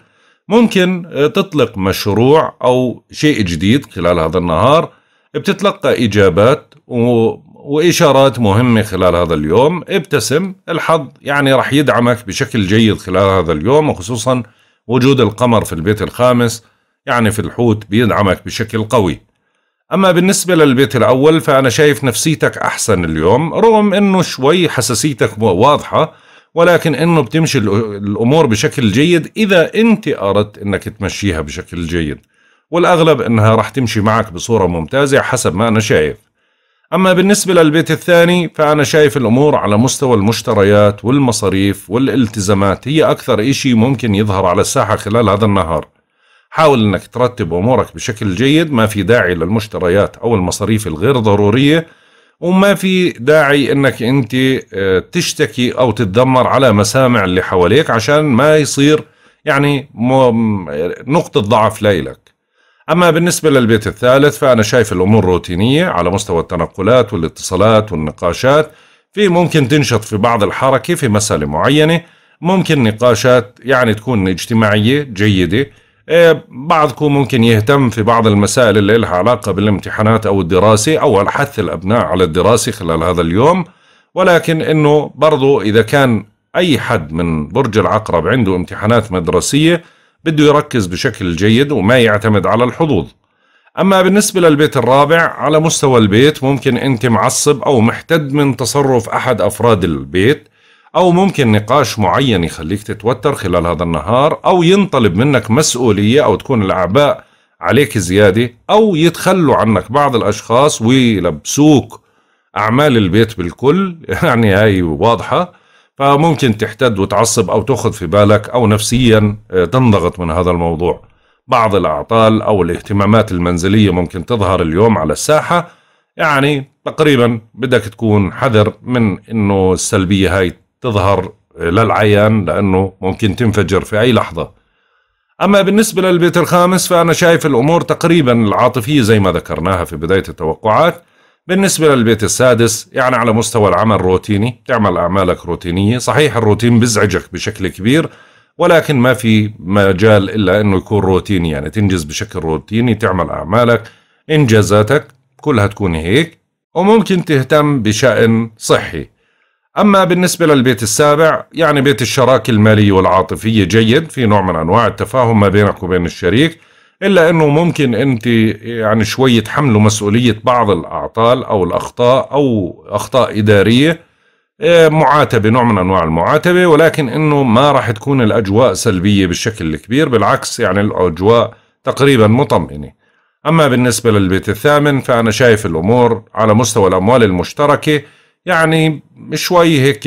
ممكن آه، تطلق مشروع أو شيء جديد خلال هذا النهار بتتلقى إجابات و... وإشارات مهمة خلال هذا اليوم ابتسم الحظ يعني رح يدعمك بشكل جيد خلال هذا اليوم وخصوصا وجود القمر في البيت الخامس يعني في الحوت بيدعمك بشكل قوي أما بالنسبة للبيت الأول فأنا شايف نفسيتك أحسن اليوم رغم أنه شوي حساسيتك واضحة ولكن انه بتمشي الامور بشكل جيد اذا انت اردت انك تمشيها بشكل جيد والاغلب انها راح تمشي معك بصوره ممتازه حسب ما انا شايف اما بالنسبه للبيت الثاني فانا شايف الامور على مستوى المشتريات والمصاريف والالتزامات هي اكثر اشي ممكن يظهر على الساحه خلال هذا النهار حاول انك ترتب امورك بشكل جيد ما في داعي للمشتريات او المصاريف الغير ضروريه وما في داعي انك انت آه، تشتكي او تتذمر على مسامع اللي حواليك عشان ما يصير يعني نقطة ضعف لإلك أما بالنسبة للبيت الثالث فأنا شايف الأمور روتينية على مستوى التنقلات والاتصالات والنقاشات في ممكن تنشط في بعض الحركة في مسألة معينة ممكن نقاشات يعني تكون اجتماعية جيدة إيه، بعضكم ممكن يهتم في بعض المسائل اللي لها علاقة بالامتحانات أو الدراسة أو حث الأبناء على الدراسة خلال هذا اليوم ولكن أنه برضو إذا كان أي حد من برج العقرب عنده امتحانات مدرسية بده يركز بشكل جيد وما يعتمد على الحظوظ أما بالنسبة للبيت الرابع على مستوى البيت ممكن أنت معصب أو محتد من تصرف أحد أفراد البيت أو ممكن نقاش معين يخليك تتوتر خلال هذا النهار أو ينطلب منك مسؤولية أو تكون الأعباء عليك زيادة أو يتخلوا عنك بعض الأشخاص ويلبسوك أعمال البيت بالكل يعني هاي واضحة فممكن تحتد وتعصب أو تأخذ في بالك أو نفسيا آه، تنضغط من هذا الموضوع بعض الأعطال أو الاهتمامات المنزلية ممكن تظهر اليوم على الساحة يعني تقريبا بدك تكون حذر من انه السلبية هاي تظهر للعيان لأنه ممكن تنفجر في أي لحظة أما بالنسبة للبيت الخامس فأنا شايف الأمور تقريبا العاطفية زي ما ذكرناها في بداية التوقعات بالنسبة للبيت السادس يعني على مستوى العمل روتيني تعمل أعمالك روتينية صحيح الروتين بزعجك بشكل كبير ولكن ما في مجال إلا أنه يكون روتيني يعني تنجز بشكل روتيني تعمل أعمالك إنجازاتك كلها تكون هيك وممكن تهتم بشأن صحي أما بالنسبة للبيت السابع يعني بيت الشراكة المالية والعاطفية جيد في نوع من أنواع التفاهم ما بينك وبين الشريك إلا أنه ممكن أنت يعني شوي تحملوا مسؤولية بعض الأعطال أو الأخطاء أو أخطاء إدارية آه، معاتبة نوع من أنواع المعاتبة ولكن أنه ما راح تكون الأجواء سلبية بالشكل الكبير بالعكس يعني الأجواء تقريبا مطمئنة أما بالنسبة للبيت الثامن فأنا شايف الأمور على مستوى الأموال المشتركة يعني شوي هيك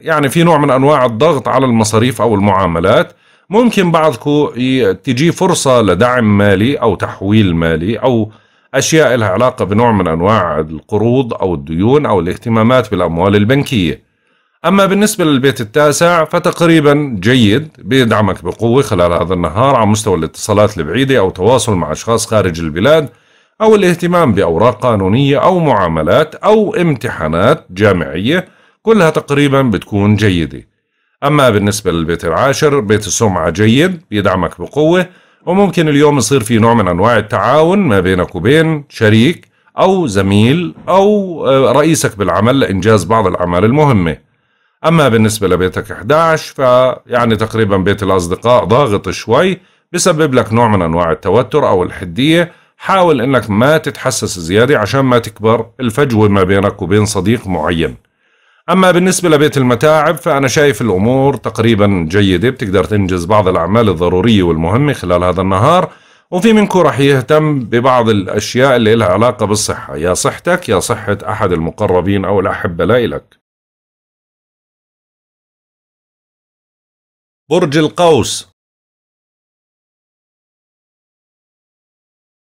يعني في نوع من انواع الضغط على المصاريف او المعاملات ممكن بعضكم تجي فرصه لدعم مالي او تحويل مالي او اشياء لها علاقه بنوع من انواع القروض او الديون او الاهتمامات بالاموال البنكيه. اما بالنسبه للبيت التاسع فتقريبا جيد بيدعمك بقوه خلال هذا النهار على مستوى الاتصالات البعيده او تواصل مع اشخاص خارج البلاد أو الاهتمام بأوراق قانونية أو معاملات أو امتحانات جامعية كلها تقريبا بتكون جيدة أما بالنسبة للبيت العاشر بيت السمعة جيد بيدعمك بقوة وممكن اليوم يصير في نوع من أنواع التعاون ما بينك وبين شريك أو زميل أو آه، رئيسك بالعمل لإنجاز بعض الأعمال المهمة أما بالنسبة لبيتك 11 فيعني تقريبا بيت الأصدقاء ضاغط شوي بسبب لك نوع من أنواع التوتر أو الحدية حاول انك ما تتحسس زيادة عشان ما تكبر الفجوة ما بينك وبين صديق معين أما بالنسبة لبيت المتاعب فأنا شايف الأمور تقريبا جيدة بتقدر تنجز بعض الأعمال الضرورية والمهمة خلال هذا النهار وفي منكم رح يهتم ببعض الأشياء اللي لها علاقة بالصحة يا صحتك يا صحة أحد المقربين أو الأحبة لك برج القوس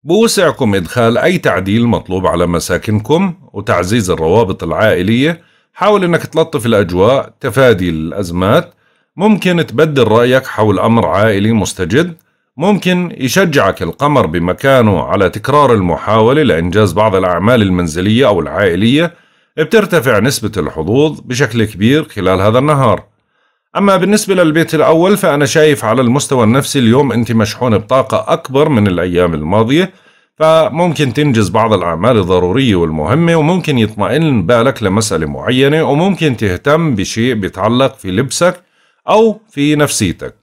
بوسعكم إدخال أي تعديل مطلوب على مساكنكم وتعزيز الروابط العائلية حاول أنك تلطف الأجواء تفادي الأزمات ممكن تبدل رأيك حول أمر عائلي مستجد ممكن يشجعك القمر بمكانه على تكرار المحاولة لإنجاز بعض الأعمال المنزلية أو العائلية بترتفع نسبة الحظوظ بشكل كبير خلال هذا النهار أما بالنسبة للبيت الأول فأنا شايف على المستوى النفسي اليوم أنت مشحون بطاقة أكبر من الأيام الماضية فممكن تنجز بعض الأعمال الضرورية والمهمة وممكن يطمئن بالك لمسألة معينة وممكن تهتم بشيء بيتعلق في لبسك أو في نفسيتك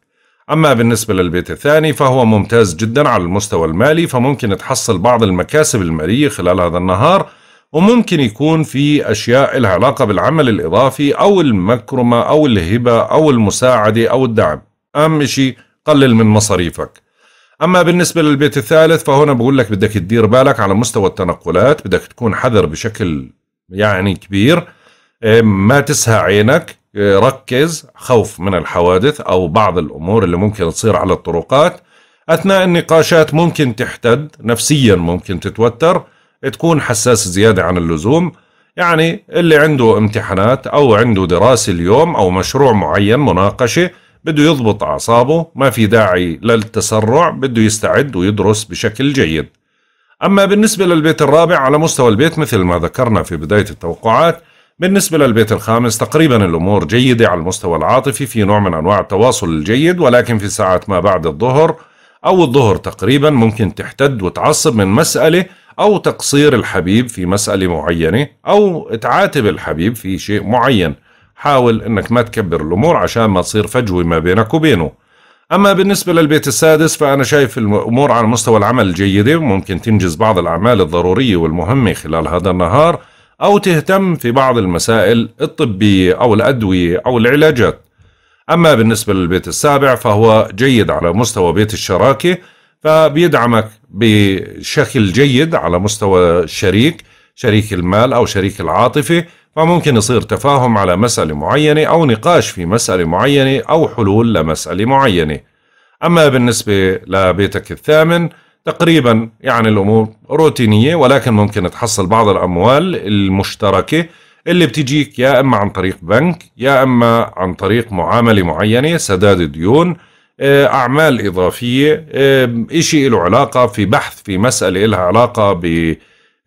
أما بالنسبة للبيت الثاني فهو ممتاز جدا على المستوى المالي فممكن تحصل بعض المكاسب المالية خلال هذا النهار وممكن يكون في أشياء لها علاقة بالعمل الإضافي أو المكرمة أو الهبة أو المساعدة أو الدعم أهم شيء قلل من مصاريفك أما بالنسبة للبيت الثالث فهنا بقول لك بدك تدير بالك على مستوى التنقلات بدك تكون حذر بشكل يعني كبير إيه، ما تسهى عينك إيه، ركز خوف من الحوادث أو بعض الأمور اللي ممكن تصير على الطرقات أثناء النقاشات ممكن تحتد نفسيا ممكن تتوتر تكون حساس زيادة عن اللزوم يعني اللي عنده امتحانات أو عنده دراسة اليوم أو مشروع معين مناقشة بده يضبط أعصابه ما في داعي للتسرع بده يستعد ويدرس بشكل جيد أما بالنسبة للبيت الرابع على مستوى البيت مثل ما ذكرنا في بداية التوقعات بالنسبة للبيت الخامس تقريبا الأمور جيدة على المستوى العاطفي في نوع من أنواع التواصل الجيد ولكن في ساعات ما بعد الظهر أو الظهر تقريبا ممكن تحتد وتعصب من مسألة أو تقصير الحبيب في مسألة معينة أو تعاتب الحبيب في شيء معين حاول أنك ما تكبر الأمور عشان ما تصير فجوة ما بينك وبينه أما بالنسبة للبيت السادس فأنا شايف الأمور على مستوى العمل جيدة ممكن تنجز بعض الأعمال الضرورية والمهمة خلال هذا النهار أو تهتم في بعض المسائل الطبية أو الأدوية أو العلاجات أما بالنسبة للبيت السابع فهو جيد على مستوى بيت الشراكة فبيدعمك بشكل جيد على مستوى الشريك شريك المال أو شريك العاطفة فممكن يصير تفاهم على مسألة معينة أو نقاش في مسألة معينة أو حلول لمسألة معينة أما بالنسبة لبيتك الثامن تقريبا يعني الأمور روتينية ولكن ممكن تحصل بعض الأموال المشتركة اللي بتجيك يا إما عن طريق بنك يا إما عن طريق معاملة معينة سداد ديون آه، أعمال إضافية آه، إشي له علاقة في بحث في مسألة لها علاقة ب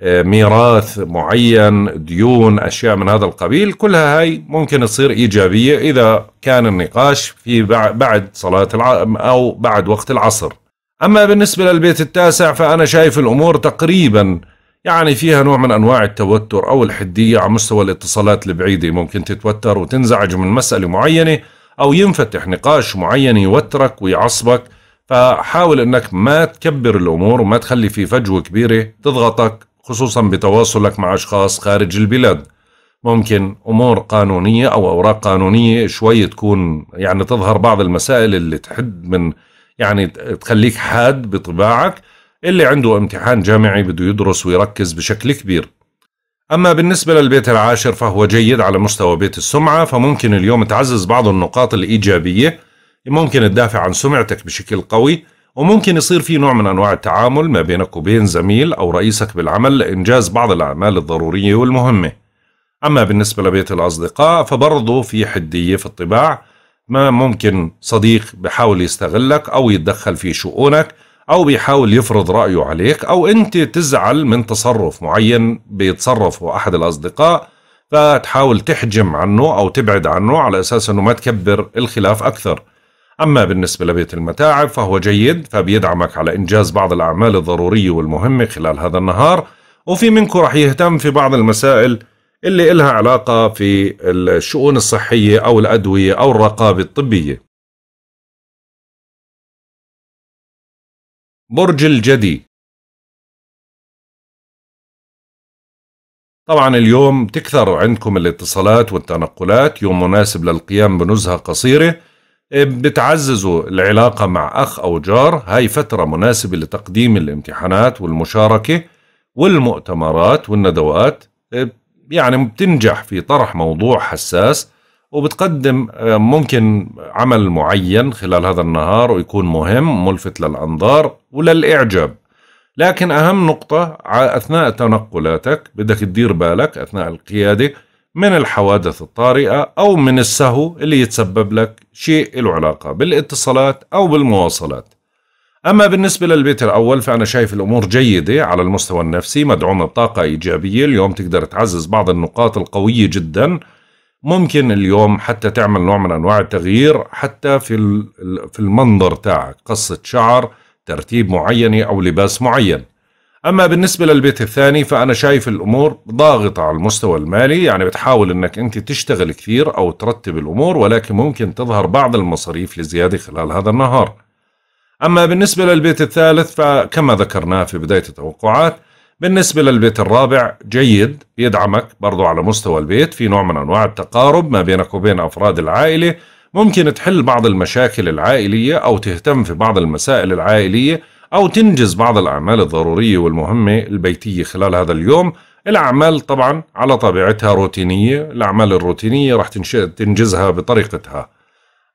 آه، ميراث معين ديون أشياء من هذا القبيل كلها هاي ممكن تصير إيجابية إذا كان النقاش في بعد صلاة الع... أو بعد وقت العصر أما بالنسبة للبيت التاسع فأنا شايف الأمور تقريبا يعني فيها نوع من أنواع التوتر أو الحدية على مستوى الاتصالات البعيدة ممكن تتوتر وتنزعج من مسألة معينة أو ينفتح نقاش معين يوترك ويعصبك فحاول أنك ما تكبر الأمور وما تخلي في فجوة كبيرة تضغطك خصوصا بتواصلك مع أشخاص خارج البلاد ممكن أمور قانونية أو أوراق قانونية شوي تكون يعني تظهر بعض المسائل اللي تحد من يعني تخليك حاد بطباعك اللي عنده امتحان جامعي بده يدرس ويركز بشكل كبير أما بالنسبة للبيت العاشر فهو جيد على مستوى بيت السمعة فممكن اليوم تعزز بعض النقاط الإيجابية ممكن تدافع عن سمعتك بشكل قوي وممكن يصير في نوع من أنواع التعامل ما بينك وبين زميل أو رئيسك بالعمل لإنجاز بعض الأعمال الضرورية والمهمة أما بالنسبة لبيت الأصدقاء فبرضه في حدية في الطباع ما ممكن صديق بحاول يستغلك أو يتدخل في شؤونك او بيحاول يفرض رايه عليك او انت تزعل من تصرف معين بيتصرفه احد الاصدقاء فتحاول تحجم عنه او تبعد عنه على اساس انه ما تكبر الخلاف اكثر اما بالنسبه لبيت المتاعب فهو جيد فبيدعمك على انجاز بعض الاعمال الضروريه والمهمه خلال هذا النهار وفي منكم رح يهتم في بعض المسائل اللي إلها علاقة في الشؤون الصحية أو الأدوية أو الرقابة الطبية برج الجدي طبعا اليوم تكثر عندكم الاتصالات والتنقلات يوم مناسب للقيام بنزهة قصيرة إيه، بتعززوا العلاقة مع أخ أو جار هاي فترة مناسبة لتقديم الامتحانات والمشاركة والمؤتمرات والندوات إيه، يعني بتنجح في طرح موضوع حساس وبتقدم آه، ممكن عمل معين خلال هذا النهار ويكون مهم ملفت للأنظار وللإعجاب لكن أهم نقطة أثناء تنقلاتك بدك تدير بالك أثناء القيادة من الحوادث الطارئة أو من السهو اللي يتسبب لك شيء له علاقة بالاتصالات أو بالمواصلات أما بالنسبة للبيت الأول فأنا شايف الأمور جيدة على المستوى النفسي مدعومة بطاقة إيجابية اليوم تقدر تعزز بعض النقاط القوية جداً ممكن اليوم حتى تعمل نوع من انواع التغيير حتى في في المنظر تاعك قصه شعر ترتيب معينه او لباس معين اما بالنسبه للبيت الثاني فانا شايف الامور ضاغطه على المستوى المالي يعني بتحاول انك انت تشتغل كثير او ترتب الامور ولكن ممكن تظهر بعض المصاريف لزياده خلال هذا النهار اما بالنسبه للبيت الثالث فكما ذكرناه في بدايه التوقعات بالنسبة للبيت الرابع جيد يدعمك برضو على مستوى البيت في نوع من أنواع التقارب ما بينك وبين أفراد العائلة ممكن تحل بعض المشاكل العائلية أو تهتم في بعض المسائل العائلية أو تنجز بعض الأعمال الضرورية والمهمة البيتية خلال هذا اليوم الأعمال طبعا على طبيعتها روتينية الأعمال الروتينية راح تنجزها بطريقتها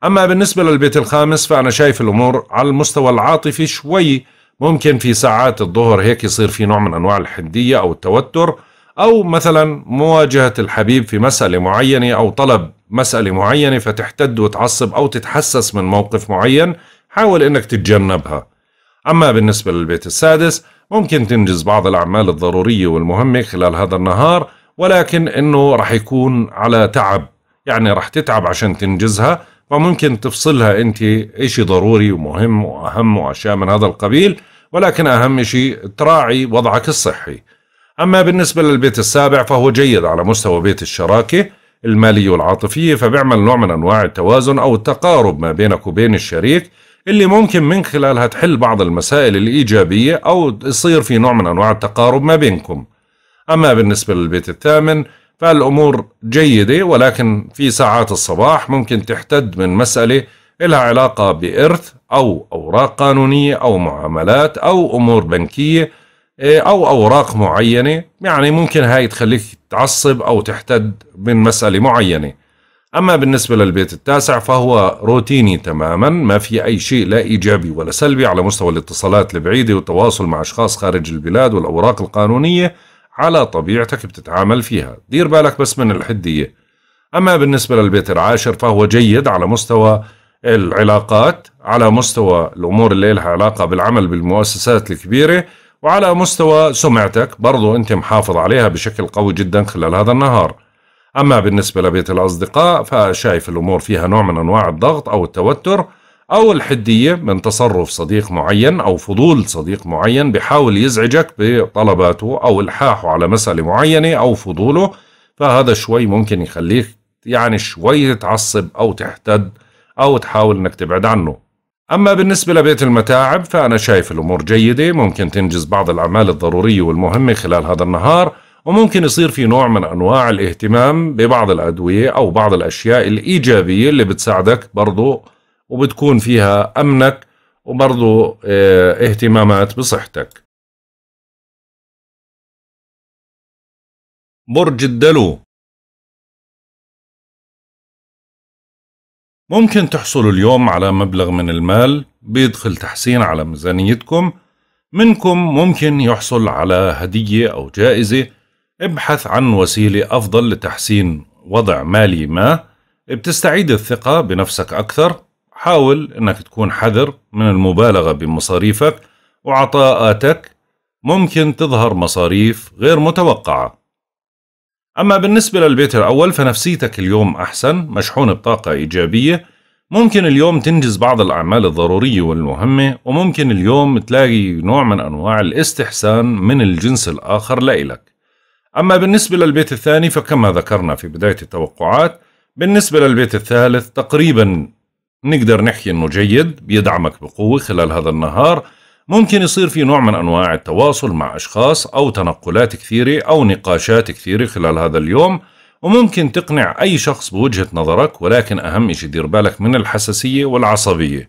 أما بالنسبة للبيت الخامس فأنا شايف الأمور على المستوى العاطفي شوي ممكن في ساعات الظهر هيك يصير في نوع من أنواع الحدية أو التوتر أو مثلا مواجهة الحبيب في مسألة معينة أو طلب مسألة معينة فتحتد وتعصب أو تتحسس من موقف معين حاول أنك تتجنبها أما بالنسبة للبيت السادس ممكن تنجز بعض الأعمال الضرورية والمهمة خلال هذا النهار ولكن أنه رح يكون على تعب يعني رح تتعب عشان تنجزها فممكن تفصلها انت شيء ضروري ومهم واهم واشياء من هذا القبيل ولكن اهم شيء تراعي وضعك الصحي. اما بالنسبه للبيت السابع فهو جيد على مستوى بيت الشراكه الماليه والعاطفيه فبيعمل نوع من انواع التوازن او التقارب ما بينك وبين الشريك اللي ممكن من خلالها تحل بعض المسائل الايجابيه او يصير في نوع من انواع التقارب ما بينكم. اما بالنسبه للبيت الثامن فالأمور جيدة ولكن في ساعات الصباح ممكن تحتد من مسألة لها علاقة بإرث أو أوراق قانونية أو معاملات أو أمور بنكية إيه، أو أوراق معينة يعني ممكن هاي تخليك تعصب أو تحتد من مسألة معينة أما بالنسبة للبيت التاسع فهو روتيني تماما ما في أي شيء لا إيجابي ولا سلبي على مستوى الاتصالات البعيدة والتواصل مع أشخاص خارج البلاد والأوراق القانونية على طبيعتك بتتعامل فيها دير بالك بس من الحدية أما بالنسبة للبيت العاشر فهو جيد على مستوى العلاقات على مستوى الأمور اللي لها علاقة بالعمل بالمؤسسات الكبيرة وعلى مستوى سمعتك برضو أنت محافظ عليها بشكل قوي جدا خلال هذا النهار أما بالنسبة لبيت الأصدقاء فشايف الأمور فيها نوع من أنواع الضغط أو التوتر أو الحدية من تصرف صديق معين أو فضول صديق معين بحاول يزعجك بطلباته أو إلحاحه على مسألة معينة أو فضوله فهذا شوي ممكن يخليك يعني شوي تعصب أو تحتد أو تحاول أنك تبعد عنه أما بالنسبة لبيت المتاعب فأنا شايف الأمور جيدة ممكن تنجز بعض الأعمال الضرورية والمهمة خلال هذا النهار وممكن يصير في نوع من أنواع الاهتمام ببعض الأدوية أو بعض الأشياء الإيجابية اللي بتساعدك برضو وبتكون فيها أمنك وبرضه آه، اهتمامات بصحتك برج الدلو ممكن تحصلوا اليوم على مبلغ من المال بيدخل تحسين على ميزانيتكم منكم ممكن يحصل على هدية أو جائزة ابحث عن وسيلة أفضل لتحسين وضع مالي ما بتستعيد الثقة بنفسك أكثر حاول أنك تكون حذر من المبالغة بمصاريفك وعطاءاتك ممكن تظهر مصاريف غير متوقعة أما بالنسبة للبيت الأول فنفسيتك اليوم أحسن مشحون بطاقة إيجابية ممكن اليوم تنجز بعض الأعمال الضرورية والمهمة وممكن اليوم تلاقي نوع من أنواع الاستحسان من الجنس الآخر لإلك أما بالنسبة للبيت الثاني فكما ذكرنا في بداية التوقعات بالنسبة للبيت الثالث تقريبا نقدر نحكي انه جيد بيدعمك بقوه خلال هذا النهار ممكن يصير في نوع من انواع التواصل مع اشخاص او تنقلات كثيره او نقاشات كثيره خلال هذا اليوم وممكن تقنع اي شخص بوجهه نظرك ولكن اهم شيء دير بالك من الحساسيه والعصبيه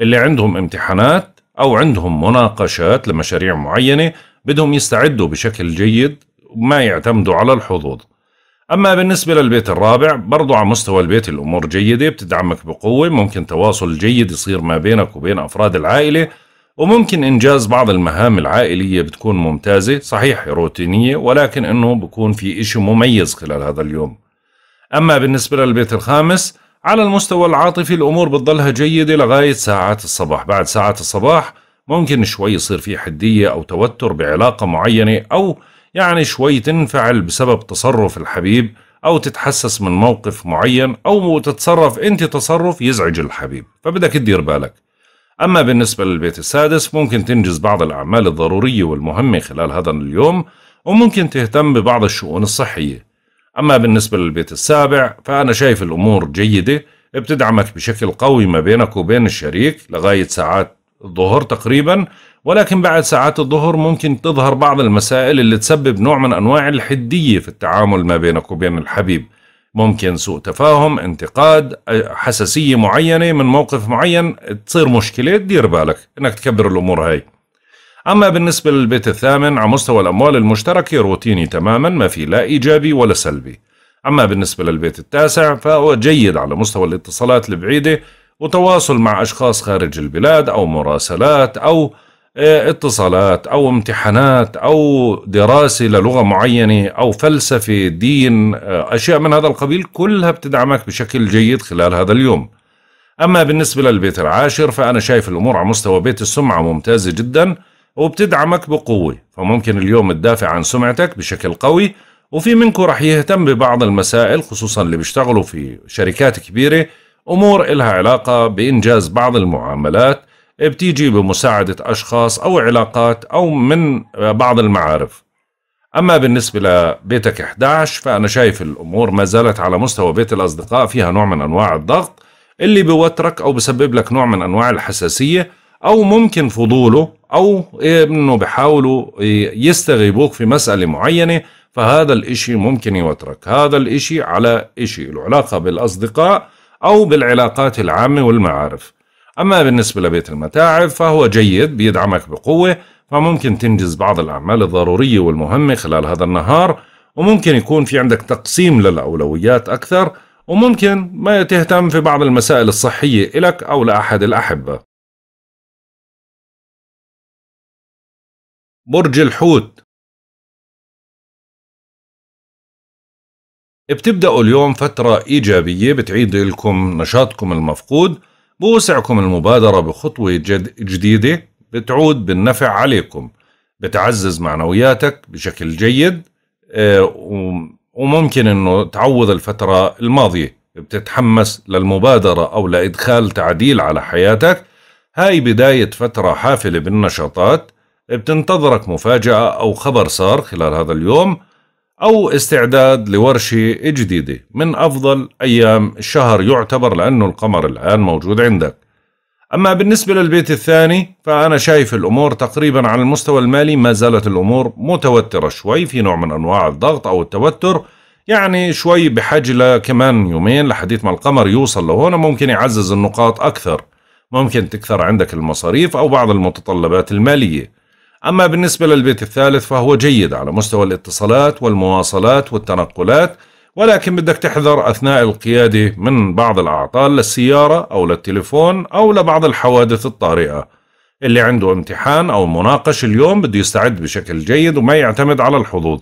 اللي عندهم امتحانات او عندهم مناقشات لمشاريع معينه بدهم يستعدوا بشكل جيد وما يعتمدوا على الحظوظ أما بالنسبة للبيت الرابع برضو على مستوى البيت الأمور جيدة بتدعمك بقوة ممكن تواصل جيد يصير ما بينك وبين أفراد العائلة وممكن إنجاز بعض المهام العائلية بتكون ممتازة صحيح روتينية ولكن إنه بكون في إشي مميز خلال هذا اليوم أما بالنسبة للبيت الخامس على المستوى العاطفي الأمور بتضلها جيدة لغاية ساعات الصباح بعد ساعات الصباح ممكن شوي يصير في حدية أو توتر بعلاقة معينة أو يعني شوي تنفعل بسبب تصرف الحبيب أو تتحسس من موقف معين أو تتصرف أنت تصرف يزعج الحبيب فبدك تدير بالك أما بالنسبة للبيت السادس ممكن تنجز بعض الأعمال الضرورية والمهمة خلال هذا اليوم وممكن تهتم ببعض الشؤون الصحية أما بالنسبة للبيت السابع فأنا شايف الأمور جيدة بتدعمك بشكل قوي ما بينك وبين الشريك لغاية ساعات الظهر تقريبا ولكن بعد ساعات الظهر ممكن تظهر بعض المسائل اللي تسبب نوع من أنواع الحدية في التعامل ما بينك وبين الحبيب ممكن سوء تفاهم انتقاد حساسية معينة من موقف معين تصير مشكلة دير بالك انك تكبر الامور هاي اما بالنسبة للبيت الثامن على مستوى الاموال المشتركة روتيني تماما ما في لا ايجابي ولا سلبي اما بالنسبة للبيت التاسع فهو جيد على مستوى الاتصالات البعيدة وتواصل مع اشخاص خارج البلاد او مراسلات او إيه، اتصالات او امتحانات او دراسه للغه معينه او فلسفه دين إيه، اشياء من هذا القبيل كلها بتدعمك بشكل جيد خلال هذا اليوم اما بالنسبه للبيت العاشر فانا شايف الامور على مستوى بيت السمعه ممتازه جدا وبتدعمك بقوه فممكن اليوم تدافع عن سمعتك بشكل قوي وفي منكم رح يهتم ببعض المسائل خصوصا اللي بيشتغلوا في شركات كبيره امور إلها علاقه بانجاز بعض المعاملات بتيجي بمساعدة أشخاص أو علاقات أو من بعض المعارف أما بالنسبة لبيتك 11 فأنا شايف الأمور ما زالت على مستوى بيت الأصدقاء فيها نوع من أنواع الضغط اللي بيوترك أو بسبب لك نوع من أنواع الحساسية أو ممكن فضوله أو إنه بحاولوا يستغيبوك في مسألة معينة فهذا الإشي ممكن يوترك هذا الإشي على إشي العلاقة بالأصدقاء أو بالعلاقات العامة والمعارف أما بالنسبة لبيت المتاعب فهو جيد بيدعمك بقوة فممكن تنجز بعض الأعمال الضرورية والمهمة خلال هذا النهار وممكن يكون في عندك تقسيم للأولويات أكثر وممكن ما تهتم في بعض المسائل الصحية إلك أو لأحد الأحبة برج الحوت بتبدأوا اليوم فترة إيجابية بتعيد لكم نشاطكم المفقود بوسعكم المبادرة بخطوة جد جديدة بتعود بالنفع عليكم بتعزز معنوياتك بشكل جيد آه، وممكن انه تعوض الفترة الماضية بتتحمس للمبادرة او لادخال تعديل على حياتك هاي بداية فترة حافلة بالنشاطات بتنتظرك مفاجأة او خبر صار خلال هذا اليوم أو استعداد لورشة جديدة من أفضل أيام الشهر يعتبر لأنه القمر الآن موجود عندك أما بالنسبة للبيت الثاني فأنا شايف الأمور تقريبا على المستوى المالي ما زالت الأمور متوترة شوي في نوع من أنواع الضغط أو التوتر يعني شوي بحاجة لكمان يومين لحديث ما القمر يوصل لهون ممكن يعزز النقاط أكثر ممكن تكثر عندك المصاريف أو بعض المتطلبات المالية أما بالنسبة للبيت الثالث فهو جيد على مستوى الاتصالات والمواصلات والتنقلات ولكن بدك تحذر أثناء القيادة من بعض الأعطال للسيارة أو للتليفون أو لبعض الحوادث الطارئة اللي عنده امتحان أو مناقش اليوم بده يستعد بشكل جيد وما يعتمد على الحظوظ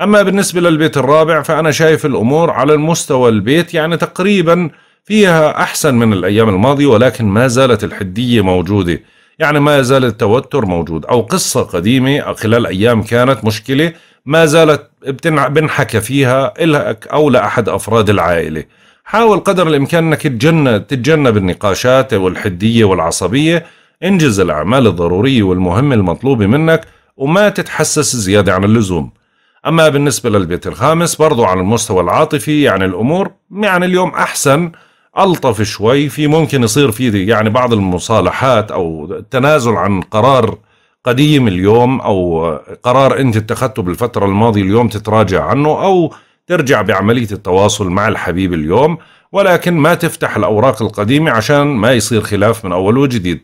أما بالنسبة للبيت الرابع فأنا شايف الأمور على المستوى البيت يعني تقريبا فيها أحسن من الأيام الماضية ولكن ما زالت الحدية موجودة يعني ما يزال التوتر موجود أو قصة قديمة خلال أيام كانت مشكلة ما زالت بنحكى فيها لك أو لأحد أفراد العائلة حاول قدر الإمكان أنك تتجنب, تتجنب النقاشات والحدية والعصبية انجز الأعمال الضرورية والمهمة المطلوبة منك وما تتحسس زيادة عن اللزوم أما بالنسبة للبيت الخامس برضو على المستوى العاطفي يعني الأمور يعني اليوم أحسن الطف شوي في ممكن يصير في يعني بعض المصالحات او التنازل عن قرار قديم اليوم او قرار انت اتخذته بالفتره الماضيه اليوم تتراجع عنه او ترجع بعمليه التواصل مع الحبيب اليوم ولكن ما تفتح الاوراق القديمه عشان ما يصير خلاف من اول وجديد.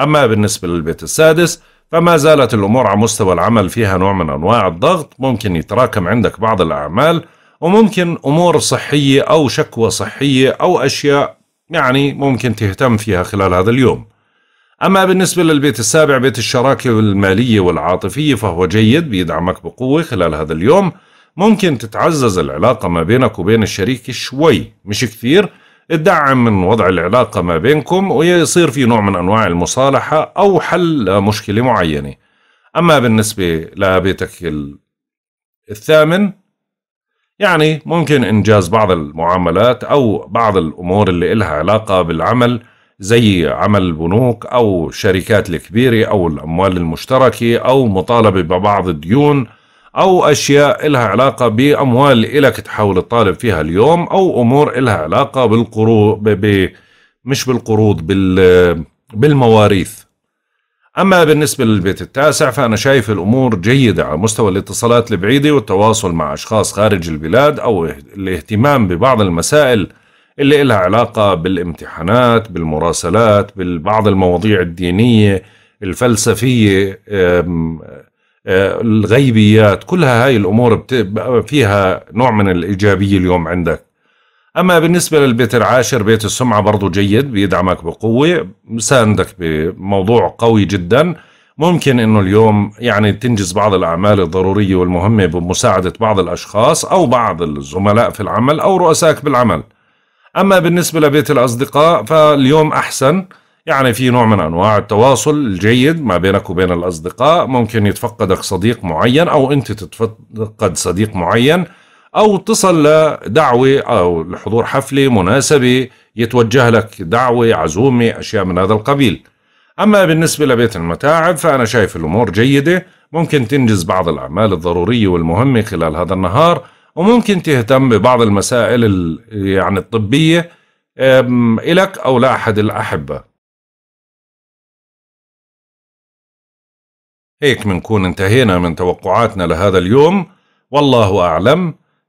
اما بالنسبه للبيت السادس فما زالت الامور على مستوى العمل فيها نوع من انواع الضغط، ممكن يتراكم عندك بعض الاعمال وممكن أمور صحية أو شكوى صحية أو أشياء يعني ممكن تهتم فيها خلال هذا اليوم أما بالنسبة للبيت السابع بيت الشراكة المالية والعاطفية فهو جيد بيدعمك بقوة خلال هذا اليوم ممكن تتعزز العلاقة ما بينك وبين الشريك شوي مش كثير تدعم من وضع العلاقة ما بينكم ويصير في نوع من أنواع المصالحة أو حل مشكلة معينة أما بالنسبة لبيتك الثامن يعني ممكن إنجاز بعض المعاملات أو بعض الأمور اللي إلها علاقة بالعمل زي عمل البنوك أو الشركات الكبيرة أو الأموال المشتركة أو مطالبة ببعض الديون أو أشياء إلها علاقة بأموال إلك تحاول تطالب فيها اليوم أو أمور إلها علاقة بالقروض مش بالقروض بال... بالمواريث أما بالنسبة للبيت التاسع فأنا شايف الأمور جيدة على مستوى الاتصالات البعيدة والتواصل مع أشخاص خارج البلاد أو الاهتمام ببعض المسائل اللي إلها علاقة بالامتحانات بالمراسلات ببعض المواضيع الدينية الفلسفية آه، الغيبيات كلها هاي الأمور فيها نوع من الإيجابية اليوم عندك أما بالنسبة للبيت العاشر بيت السمعة برضو جيد بيدعمك بقوة ساندك بموضوع قوي جدا ممكن أنه اليوم يعني تنجز بعض الأعمال الضرورية والمهمة بمساعدة بعض الأشخاص أو بعض الزملاء في العمل أو رؤسائك بالعمل أما بالنسبة لبيت الأصدقاء فاليوم أحسن يعني في نوع من أنواع التواصل الجيد ما بينك وبين الأصدقاء ممكن يتفقدك صديق معين أو أنت تتفقد صديق معين أو اتصل لدعوة أو لحضور حفلة مناسبة يتوجه لك دعوة عزومة أشياء من هذا القبيل أما بالنسبة لبيت المتاعب فأنا شايف الأمور جيدة ممكن تنجز بعض الأعمال الضرورية والمهمة خلال هذا النهار وممكن تهتم ببعض المسائل يعني الطبية إلك أو لأحد الأحبة هيك منكون انتهينا من توقعاتنا لهذا اليوم والله أعلم